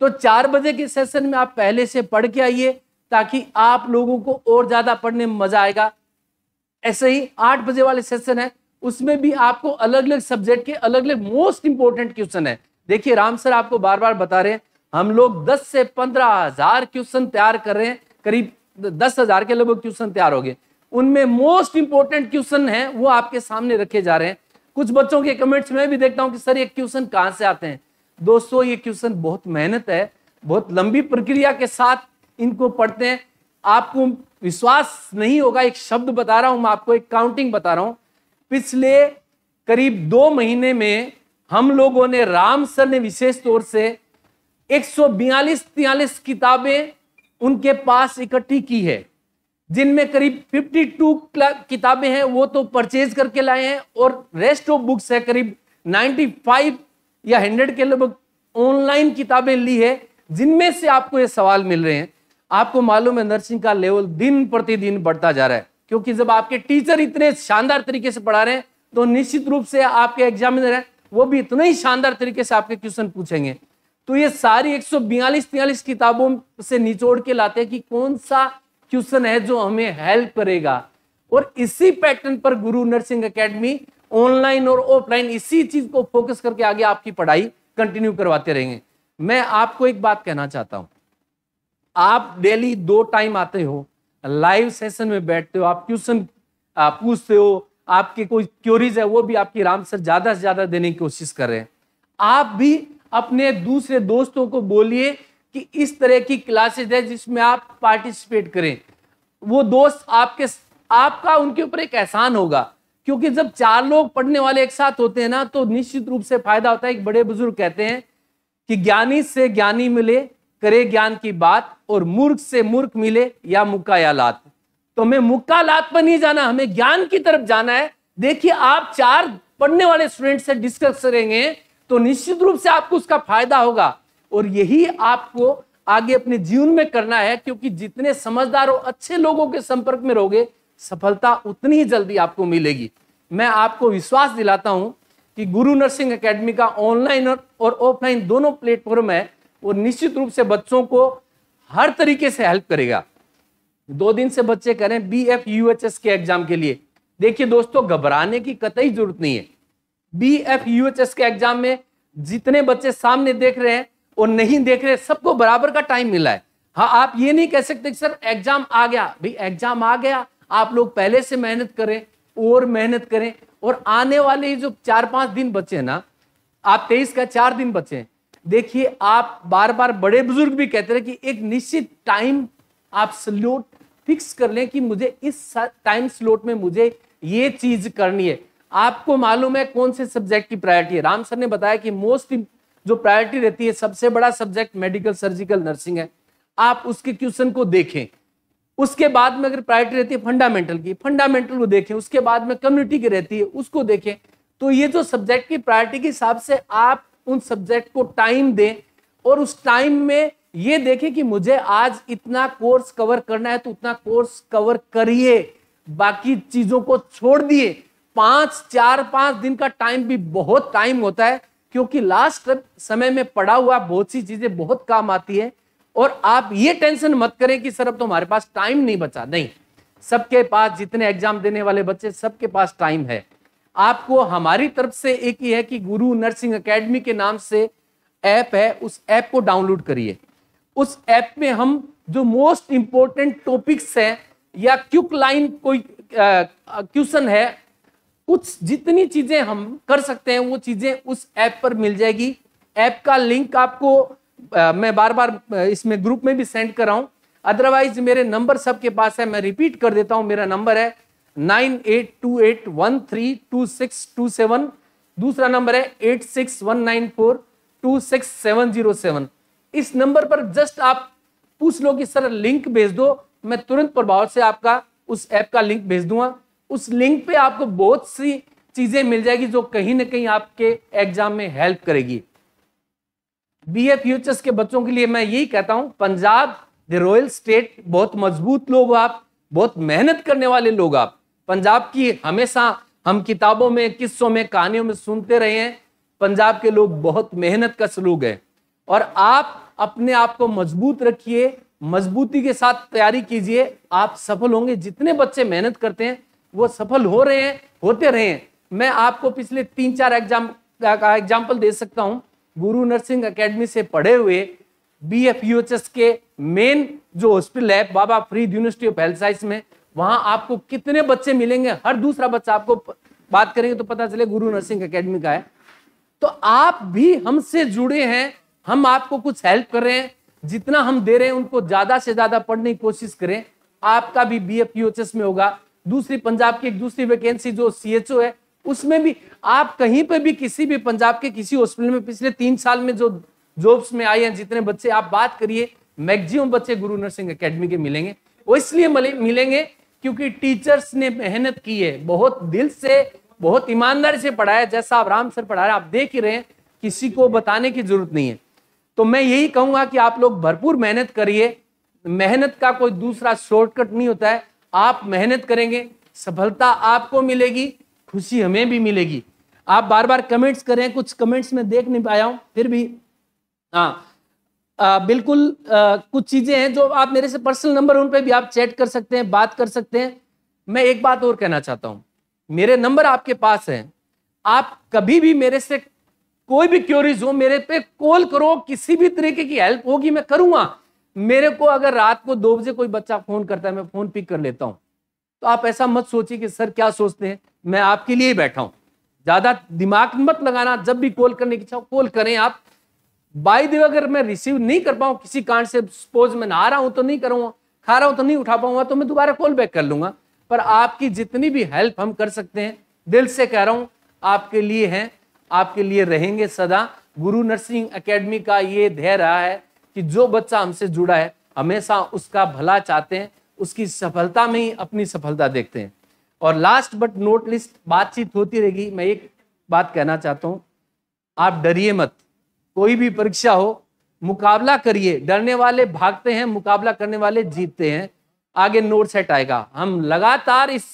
तो चार बजे के सेशन में आप पहले से पढ़ के आइए ताकि आप लोगों को और ज्यादा पढ़ने में मजा आएगा ऐसे ही आठ बजे वाले सेशन है उसमें भी आपको अलग अलग सब्जेक्ट के अलग अलग मोस्ट इंपॉर्टेंट क्वेश्चन है देखिए राम सर आपको बार बार बता रहे हैं हम लोग 10 से पंद्रह हजार क्वेश्चन तैयार कर रहे हैं करीब दस हजार के लगभग क्वेश्चन तैयार हो गए उनमें मोस्ट इंपोर्टेंट क्वेश्चन है वो आपके सामने रखे जा रहे हैं कुछ बच्चों के कमेंट्स में भी देखता हूँ कि सर ये क्वेश्चन कहां से आते हैं दोस्तों ये क्वेश्चन बहुत मेहनत है बहुत लंबी प्रक्रिया के साथ इनको पढ़ते हैं आपको विश्वास नहीं होगा एक शब्द बता रहा हूं मैं आपको एक काउंटिंग बता रहा हूं पिछले करीब दो महीने में हम लोगों ने राम सर ने विशेष तौर से एक सौ बयालीस किताबें उनके पास इकट्ठी की है जिनमें करीब 52 किताबें हैं वो तो परचेज करके लाए हैं और रेस्ट ऑफ बुक्स है करीब 95 या 100 के लगभग ऑनलाइन किताबें ली है जिनमें से आपको ये सवाल मिल रहे हैं आपको मालूम है नर्सिंग का लेवल दिन प्रतिदिन बढ़ता जा रहा है क्योंकि जब आपके टीचर इतने शानदार तरीके से पढ़ा रहे हैं तो निश्चित रूप से आपके एग्जामिनर हैं वो भी इतने ही शानदार तरीके से आपके क्वेश्चन पूछेंगे तो ये सारी एक सौ बयालीस किताबों से निचोड़ के लाते हैं कि कौन सा क्वेश्चन है जो हमें हेल्प करेगा और इसी पैटर्न पर गुरु नर्सिंग एकेडमी ऑनलाइन और ऑफलाइन इसी चीज को फोकस करके आगे आपकी पढ़ाई कंटिन्यू करवाते रहेंगे मैं आपको एक बात कहना चाहता हूं आप डेली दो टाइम आते हो लाइव सेशन में बैठते हो आप क्वेश्चन पूछते हो आपके कोई क्योरीज है वो भी आपकी राम सर ज्यादा से ज्यादा देने की कोशिश कर रहे हैं आप भी अपने दूसरे दोस्तों को बोलिए कि इस तरह की क्लासेज है जिसमें आप पार्टिसिपेट करें वो दोस्त आपके आपका उनके ऊपर एक एहसान होगा क्योंकि जब चार लोग पढ़ने वाले एक साथ होते हैं ना तो निश्चित रूप से फायदा होता है एक बड़े बुजुर्ग कहते हैं कि ज्ञानी से ज्ञानी मिले करे ज्ञान की बात और मूर्ख से मूर्ख मिले या मुक्का या लात तो हमें मुक्का लात पर नहीं जाना हमें ज्ञान की तरफ जाना है देखिए आप चार पढ़ने वाले स्टूडेंट से डिस्कस करेंगे तो निश्चित रूप से आपको उसका फायदा होगा और यही आपको आगे अपने जीवन में करना है क्योंकि जितने समझदार और अच्छे लोगों के संपर्क में रहोगे सफलता उतनी ही जल्दी आपको मिलेगी मैं आपको विश्वास दिलाता हूं कि गुरु नर्सिंग एकेडमी का ऑनलाइन और ऑफलाइन दोनों प्लेटफॉर्म है और निश्चित रूप से बच्चों को हर तरीके से हेल्प करेगा दो दिन से बच्चे करें B F U H S के एग्जाम के लिए देखिए दोस्तों घबराने की कतई जरूरत नहीं है B F U H S के एग्जाम में जितने बच्चे सामने देख रहे हैं और नहीं देख रहे सबको बराबर का टाइम मिला है हाँ आप ये नहीं कह सकते कि सर एग्जाम आ गया भाई एग्जाम आ गया आप लोग पहले से मेहनत करें और मेहनत करें और आने वाले जो चार पांच दिन बचे हैं ना आप तेईस का चार दिन बचे हैं देखिए आप बार बार बड़े बुजुर्ग भी कहते रहे कि एक निश्चित टाइम आप स्लोट फिक्स कर लें कि मुझे इस टाइम स्लोट में मुझे ये चीज करनी है आपको मालूम है कौन से सब्जेक्ट की प्रायोरिटी है राम सर ने बताया कि मोस्ट जो प्रायोरिटी रहती है सबसे बड़ा सब्जेक्ट मेडिकल सर्जिकल नर्सिंग है आप उसके क्वेश्चन को देखें उसके बाद में अगर प्रायोरिटी रहती है फंडामेंटल की फंडामेंटल को देखें उसके बाद में कम्युनिटी की रहती है उसको देखें तो ये जो सब्जेक्ट की प्रायोरिटी के हिसाब से आप उन सब्जेक्ट को टाइम दें और उस टाइम में ये देखें कि मुझे आज इतना कोर्स कवर करना है तो उतना कोर्स कवर करिए बाकी चीजों को छोड़ दिए पांच चार पांच दिन का टाइम भी बहुत टाइम होता है क्योंकि लास्ट समय में पड़ा हुआ बहुत सी चीजें बहुत काम आती है और आप ये टेंशन मत करें कि सर अब तो हमारे पास टाइम नहीं बचा नहीं सबके पास जितने एग्जाम देने वाले बच्चे सबके पास टाइम है आपको हमारी तरफ से एक ही है कि गुरु नर्सिंग एकेडमी के नाम से ऐप है उस ऐप को डाउनलोड करिए उस ऐप में हम जो मोस्ट इंपॉर्टेंट टॉपिक्स हैं या क्यूक लाइन कोई क्वेश्चन है कुछ जितनी चीजें हम कर सकते हैं वो चीजें उस ऐप पर मिल जाएगी ऐप का लिंक आपको आ, मैं बार बार इसमें ग्रुप में भी सेंड कर रहा हूं अदरवाइज मेरे नंबर सबके पास है मैं रिपीट कर देता हूं मेरा नंबर है nine eight two eight one three two six two seven दूसरा नंबर है eight six one nine four two six seven zero seven इस नंबर पर जस्ट आप पूछ लो कि सर लिंक भेज दो मैं तुरंत प्रभाव से आपका उस ऐप का लिंक भेज दूंगा उस लिंक पे आपको बहुत सी चीजें मिल जाएगी जो कहीं ना कहीं आपके एग्जाम में हेल्प करेगी बी ए फ्यूचर्स के बच्चों के लिए मैं यही कहता हूं पंजाब द रॉयल स्टेट बहुत मजबूत लोग आप बहुत मेहनत करने वाले लोग आप पंजाब की हमेशा हम किताबों में किस्सों में कहानियों में सुनते रहे हैं पंजाब के लोग बहुत मेहनत का सलूक है और आप अपने आप को मजबूत रखिए मजबूती के साथ तैयारी कीजिए आप सफल होंगे जितने बच्चे मेहनत करते हैं वो सफल हो रहे हैं होते रहे हैं मैं आपको पिछले तीन चार एग्जाम का एग्जाम्पल दे सकता हूँ गुरु नर्सिंग एकेडमी से पढ़े हुए B F U H S के मेन जो हॉस्पिटल है Baba Farid university of health science में वहां आपको कितने बच्चे मिलेंगे हर दूसरा बच्चा आपको बात करेंगे तो पता चले गुरु नर्सिंग एकेडमी का है तो आप भी हमसे जुड़े हैं हम आपको कुछ हेल्प कर रहे हैं जितना हम दे रहे हैं उनको ज्यादा से ज्यादा पढ़ने की कोशिश करें आपका भी बी एफ में होगा दूसरी पंजाब की एक दूसरी वैकेंसी जो सीएचओ है उसमें भी आप कहीं पे भी किसी भी पंजाब के किसी हॉस्पिटल में पिछले तीन साल में जो जॉब्स में आए हैं जितने बच्चे आप बात करिए मैक्सिमम बच्चे गुरु नर्सिंग एकेडमी के मिलेंगे वो इसलिए मिलेंगे क्योंकि टीचर्स ने मेहनत की है बहुत दिल से बहुत ईमानदारी से पढ़ाया जैसा आप राम सर पढ़ा रहे आप देख ही रहे हैं किसी को बताने की जरूरत नहीं है तो मैं यही कहूंगा कि आप लोग भरपूर मेहनत करिए मेहनत का कोई दूसरा शॉर्टकट नहीं होता है आप मेहनत करेंगे सफलता आपको मिलेगी खुशी हमें भी मिलेगी आप बार बार कमेंट्स करें कुछ कमेंट्स में देख नहीं पाया हूं फिर भी हाँ बिल्कुल आ, कुछ चीज़ें हैं जो आप मेरे से पर्सनल नंबर उन पर भी आप चैट कर सकते हैं बात कर सकते हैं मैं एक बात और कहना चाहता हूं मेरे नंबर आपके पास है आप कभी भी मेरे से कोई भी क्यूरीज हो मेरे पे कॉल करो किसी भी तरीके की हेल्प होगी मैं करूंगा मेरे को अगर रात को दो बजे कोई बच्चा फोन करता है मैं फोन पिक कर लेता हूं तो आप ऐसा मत सोचिए कि सर क्या सोचते हैं मैं आपके लिए ही बैठा हूं ज्यादा दिमाग मत लगाना जब भी कॉल करने की इच्छा कॉल करें आप बाई देव अगर मैं रिसीव नहीं कर पाऊं किसी कारण से सपोज मैं नहा रहा हूं तो नहीं करूंगा खा रहा हूं तो नहीं उठा पाऊंगा तो मैं दोबारा कॉल बैक कर लूंगा पर आपकी जितनी भी हेल्प हम कर सकते हैं दिल से कह रहा हूं आपके लिए हैं आपके लिए रहेंगे सदा गुरु नर्सिंग एकेडमी का ये ध्यय रहा है कि जो बच्चा हमसे जुड़ा है हमेशा उसका भला चाहते हैं उसकी सफलता में ही अपनी सफलता देखते हैं और लास्ट बट नोट लिस्ट बातचीत होती रहेगी मैं एक बात कहना चाहता हूँ आप डरिए मत कोई भी परीक्षा हो मुकाबला करिए डरने वाले भागते हैं मुकाबला करने वाले जीतते हैं आगे नोट सेट आएगा हम लगातार इस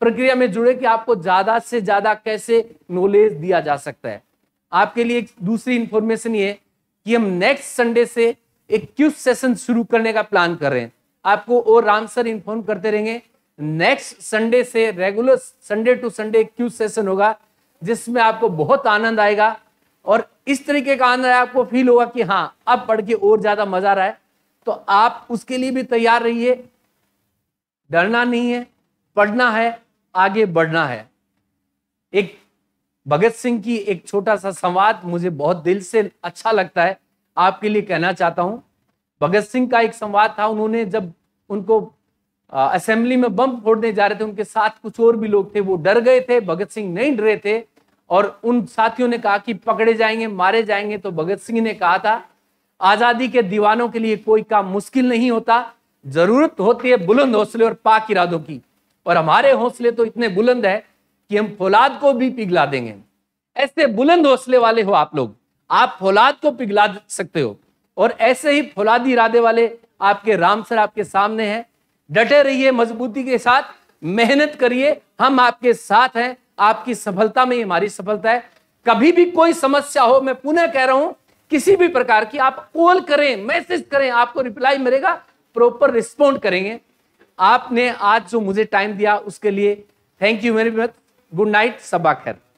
प्रक्रिया में जुड़े कि आपको ज्यादा से ज्यादा कैसे नॉलेज दिया जा सकता है आपके लिए एक दूसरी इंफॉर्मेशन ये कि हम नेक्स्ट संडे से एक क्यूज सेशन शुरू करने का प्लान कर रहे हैं आपको और राम सर इन्फॉर्म करते रहेंगे नेक्स्ट संडे से regular Sunday to Sunday quiz session होगा जिसमें आपको बहुत आनंद आएगा और इस तरीके का आनंद आपको फील होगा कि हाँ अब पढ़ के और ज्यादा मजा आ रहा है तो आप उसके लिए भी तैयार रहिए डरना नहीं है पढ़ना है आगे बढ़ना है एक भगत सिंह की एक छोटा सा संवाद मुझे बहुत दिल से अच्छा लगता है आपके लिए कहना चाहता हूं भगत सिंह का एक संवाद था उन्होंने जब उनको असेंबली में बम फोड़ने जा रहे थे उनके साथ कुछ और भी लोग थे वो डर गए थे भगत सिंह नहीं डरे थे और उन साथियों ने कहा कि पकड़े जाएंगे मारे जाएंगे तो भगत सिंह ने कहा था आजादी के दीवानों के लिए कोई काम मुश्किल नहीं होता जरूरत होती है बुलंद हौसले और पाक इरादों की और हमारे हौसले तो इतने बुलंद है कि हम फौलाद को भी पिघला देंगे ऐसे बुलंद हौसले वाले हो आप लोग आप फौलाद को पिघला सकते हो और ऐसे ही फौलादी इरादे वाले आपके राम सर आपके सामने हैं डटे रहिए मजबूती के साथ मेहनत करिए हम आपके साथ हैं आपकी सफलता में हमारी सफलता है कभी भी कोई समस्या हो मैं पुनः कह रहा हूं किसी भी प्रकार की आप कॉल करें मैसेज करें आपको रिप्लाई मिलेगा प्रॉपर रिस्पॉन्ड करेंगे आपने आज जो मुझे टाइम दिया उसके लिए thank you very much good night सबा खैर